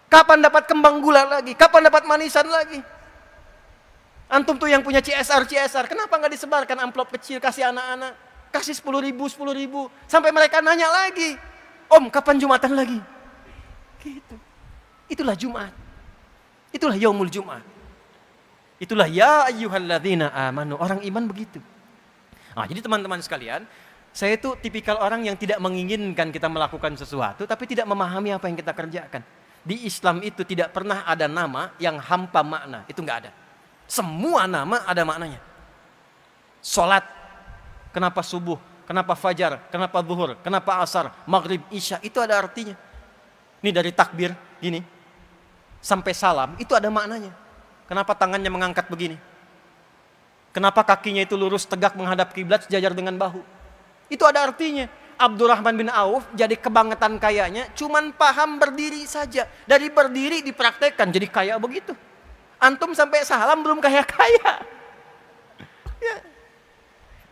Kapan dapat kembang gula lagi? Kapan dapat manisan lagi? Antum tuh yang punya CSR-CSR, kenapa nggak disebarkan amplop kecil kasih anak-anak? kasih 10 ribu, 10 ribu. Sampai mereka nanya lagi. Om, kapan Jumatan lagi? Gitu. Itulah Jumat. Itulah yaumul Jumat. Itulah ya ayyuhalladzina amanu. Orang iman begitu. Nah, jadi teman-teman sekalian, saya itu tipikal orang yang tidak menginginkan kita melakukan sesuatu tapi tidak memahami apa yang kita kerjakan. Di Islam itu tidak pernah ada nama yang hampa makna, itu nggak ada. Semua nama ada maknanya. Salat kenapa subuh? kenapa fajar, kenapa zuhur, kenapa asar, maghrib, isya, itu ada artinya. Ini dari takbir, gini, sampai salam, itu ada maknanya. Kenapa tangannya mengangkat begini? Kenapa kakinya itu lurus tegak menghadap kiblat sejajar dengan bahu? Itu ada artinya. Abdurrahman bin Auf jadi kebangetan kayanya cuman paham berdiri saja. Dari berdiri dipraktekkan jadi kaya begitu. Antum sampai salam belum kaya-kaya. [laughs] Ya.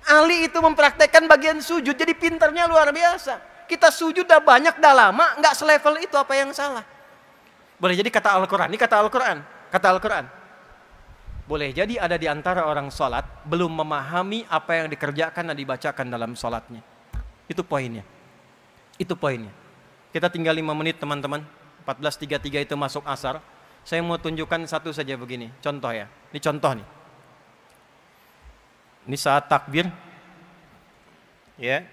Ali itu mempraktekkan bagian sujud, jadi pinternya luar biasa. Kita sujud dah banyak, dah lama, nggak selevel itu apa yang salah. Boleh jadi kata Al-Quran, ini kata Al-Quran, kata Al-Quran. Boleh jadi ada di antara orang sholat, belum memahami apa yang dikerjakan dan dibacakan dalam sholatnya. Itu poinnya. Itu poinnya. Kita tinggal 5 menit teman-teman, 14.33 itu masuk asar. Saya mau tunjukkan satu saja begini, contoh ya. Ini contoh nih. Ini saat takbir. Ya.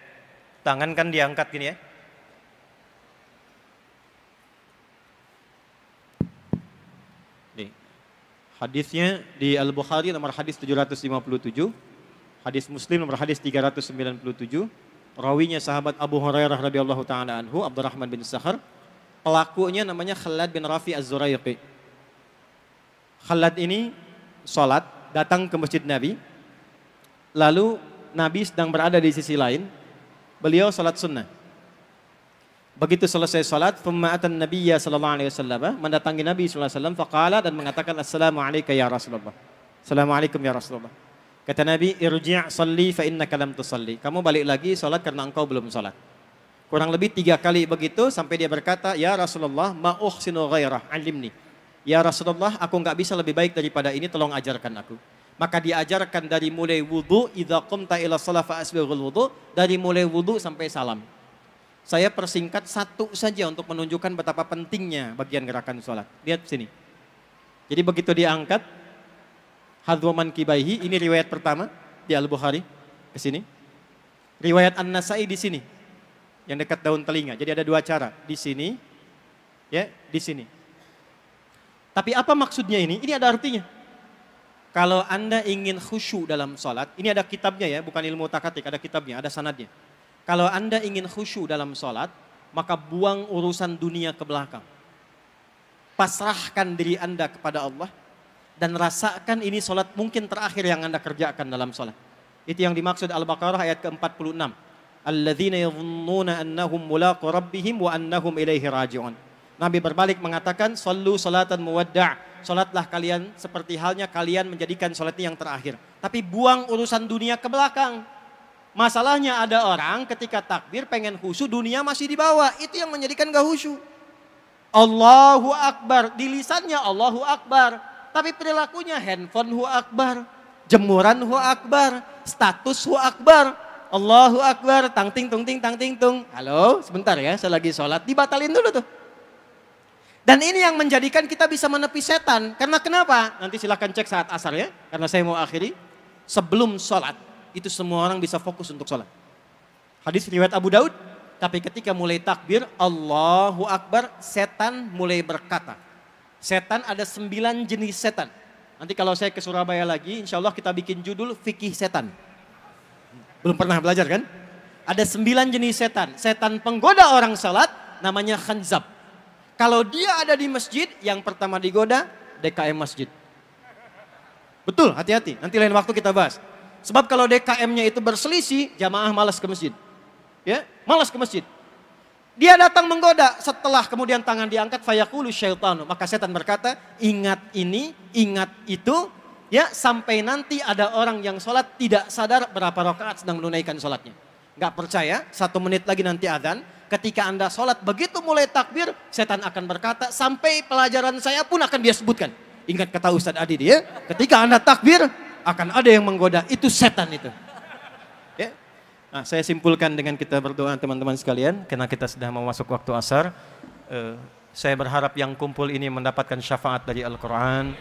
Tangan kan diangkat gini ya. Nih. Hadisnya di Al-Bukhari nomor hadis 757, hadis Muslim nomor hadis 397, rawinya sahabat Abu Hurairah radhiyallahu taala anhu Abdurrahman bin Sahar, pelakunya namanya Khalad bin Rafi az zurayqi Khalad ini sholat datang ke Masjid Nabi Lalu Nabi sedang berada di sisi lain, beliau sholat sunnah. Begitu selesai sholat, pemaatan Nabi ya Sallallahu Alaihi Wasallam eh, mendatangi Nabi Sallallahu Alaihi Wasallam, fakala dan mengatakan Assalamualaikum ya Rasulullah. Assalamualaikum ya Rasulullah. Kata Nabi, irji' salli fa inna kalam tusalli. Kamu balik lagi sholat karena engkau belum sholat. Kurang lebih tiga kali begitu sampai dia berkata, Ya Rasulullah, ma'uh ma'uhsinu ghairah alimni. Ya Rasulullah, aku enggak bisa lebih baik daripada ini, tolong ajarkan aku. Maka diajarkan dari mulai wudhu, idha qumta ila salah fa'asbirul wudhu, dari mulai wudhu sampai salam. Saya persingkat satu saja untuk menunjukkan betapa pentingnya bagian gerakan sholat. Lihat sini. Jadi begitu diangkat, hadwaman kibaihi, ini riwayat pertama di Al-Bukhari, ke sini. Riwayat An-Nasai di sini, yang dekat daun telinga. Jadi ada dua cara, di sini, ya, di sini. Tapi apa maksudnya ini? Ini ada artinya. Kalau Anda ingin khusyuk dalam sholat, ini ada kitabnya ya, bukan ilmu takatik, ada kitabnya, ada sanadnya. Kalau Anda ingin khusyuk dalam sholat, maka buang urusan dunia ke belakang. Pasrahkan diri Anda kepada Allah, dan rasakan ini sholat mungkin terakhir yang Anda kerjakan dalam sholat. Itu yang dimaksud Al-Baqarah ayat ke-46. Alladzina yadhunnuna annahum mulaqu rabbihim wa annahum ilaihi raji'un. Nabi berbalik mengatakan, Sallu salatan muwadda' Salatlah kalian seperti halnya kalian menjadikan salat yang terakhir. Tapi buang urusan dunia ke belakang. Masalahnya ada orang ketika takbir pengen khusyuk dunia masih dibawa. Itu yang menjadikan gak khusyuk. Allahu Akbar. Di lisannya Allahu Akbar. Tapi perilakunya handphone hu akbar. Jemuran hu akbar. Status hu akbar. Allahu Akbar. Tang ting tung ting tang ting tung. Halo sebentar ya saya lagi sholat. Dibatalin dulu tuh. Dan ini yang menjadikan kita bisa menepi setan. Karena kenapa? Nanti silahkan cek saat asar ya. Karena saya mau akhiri. Sebelum sholat, itu semua orang bisa fokus untuk sholat. Hadis riwayat Abu Daud. Tapi ketika mulai takbir, Allahu Akbar, setan mulai berkata. Setan ada sembilan jenis setan. Nanti kalau saya ke Surabaya lagi, insya Allah kita bikin judul Fikih Setan. Belum pernah belajar kan? Ada sembilan jenis setan. Setan penggoda orang sholat, namanya khanzab. Kalau dia ada di masjid, yang pertama digoda DKM masjid. Betul, hati-hati. Nanti lain waktu kita bahas. Sebab kalau DKM-nya itu berselisih, jamaah malas ke masjid. Ya, malas ke masjid. Dia datang menggoda setelah kemudian tangan diangkat fayaqulu syaitanu. Maka setan berkata, ingat ini, ingat itu, ya sampai nanti ada orang yang sholat tidak sadar berapa rakaat sedang menunaikan sholatnya. Gak percaya, satu menit lagi nanti adzan, Ketika Anda sholat, begitu mulai takbir, setan akan berkata, sampai pelajaran saya pun akan dia sebutkan. Ingat kata Ustadz Adi dia, ketika Anda takbir, akan ada yang menggoda, itu setan itu. Ya. Nah, saya simpulkan dengan kita berdoa teman-teman sekalian, karena kita sudah mau waktu asar. Uh, saya berharap yang kumpul ini mendapatkan syafaat dari Al-Quran,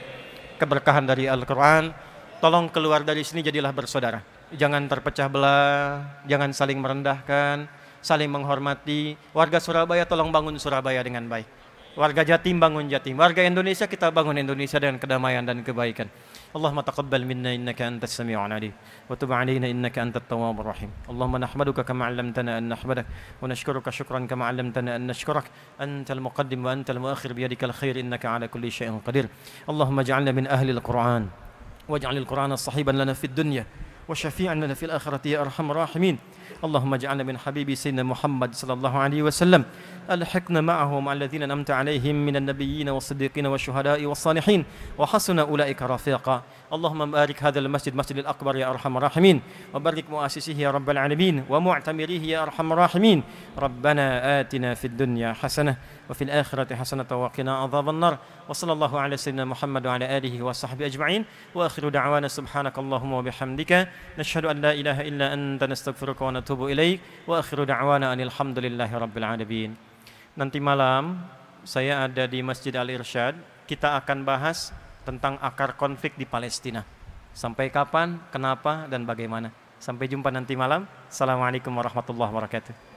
keberkahan dari Al-Quran. Tolong keluar dari sini jadilah bersaudara. Jangan terpecah belah, jangan saling merendahkan, saling menghormati. Warga Surabaya tolong bangun Surabaya dengan baik. Warga Jatim bangun Jatim. Warga Indonesia kita bangun Indonesia dengan kedamaian dan kebaikan. اللهم تقبل منا انك انت السميع العليم وتب علينا انك انت التواب الرحيم اللهم نحمدك كما علمتنا ان نحمدك ونشكرك شكرا كما علمتنا ان نشكرك انت المقدم وانت المؤخر بيدك الخير انك على كل شيء قدير اللهم اجعلنا من اهل القران واجعل القران صحيبا لنا في الدنيا وشفيعا لنا في الاخره يا ارحم الراحمين اللهم اجعلنا من حبيب سيدنا محمد صلى الله عليه وسلم الحقنا معه مع الذين نمت عليهم من النبيين والصديقين والشهداء والصالحين وحسن أولئك رفيقا اللهم بارك هذا المسجد مسجد الأكبر يا أرحم الراحمين وبارك مؤسسه يا رب العالمين ومعتمريه يا أرحم الراحمين ربنا آتنا في الدنيا حسنة وفي الآخرة حسنة وقنا عذاب النار وصلى الله على سيدنا محمد وعلى آله وصحبه أجمعين وآخر دعوانا سبحانك اللهم وبحمدك نشهد أن لا إله إلا أنت نستغفرك ونتوب إليك وآخر دعوانا أن الحمد لله رب العالمين Nanti malam saya ada di Masjid Al Irsyad. Kita akan bahas tentang akar konflik di Palestina. Sampai kapan, kenapa, dan bagaimana. Sampai jumpa nanti malam. Assalamualaikum warahmatullahi wabarakatuh.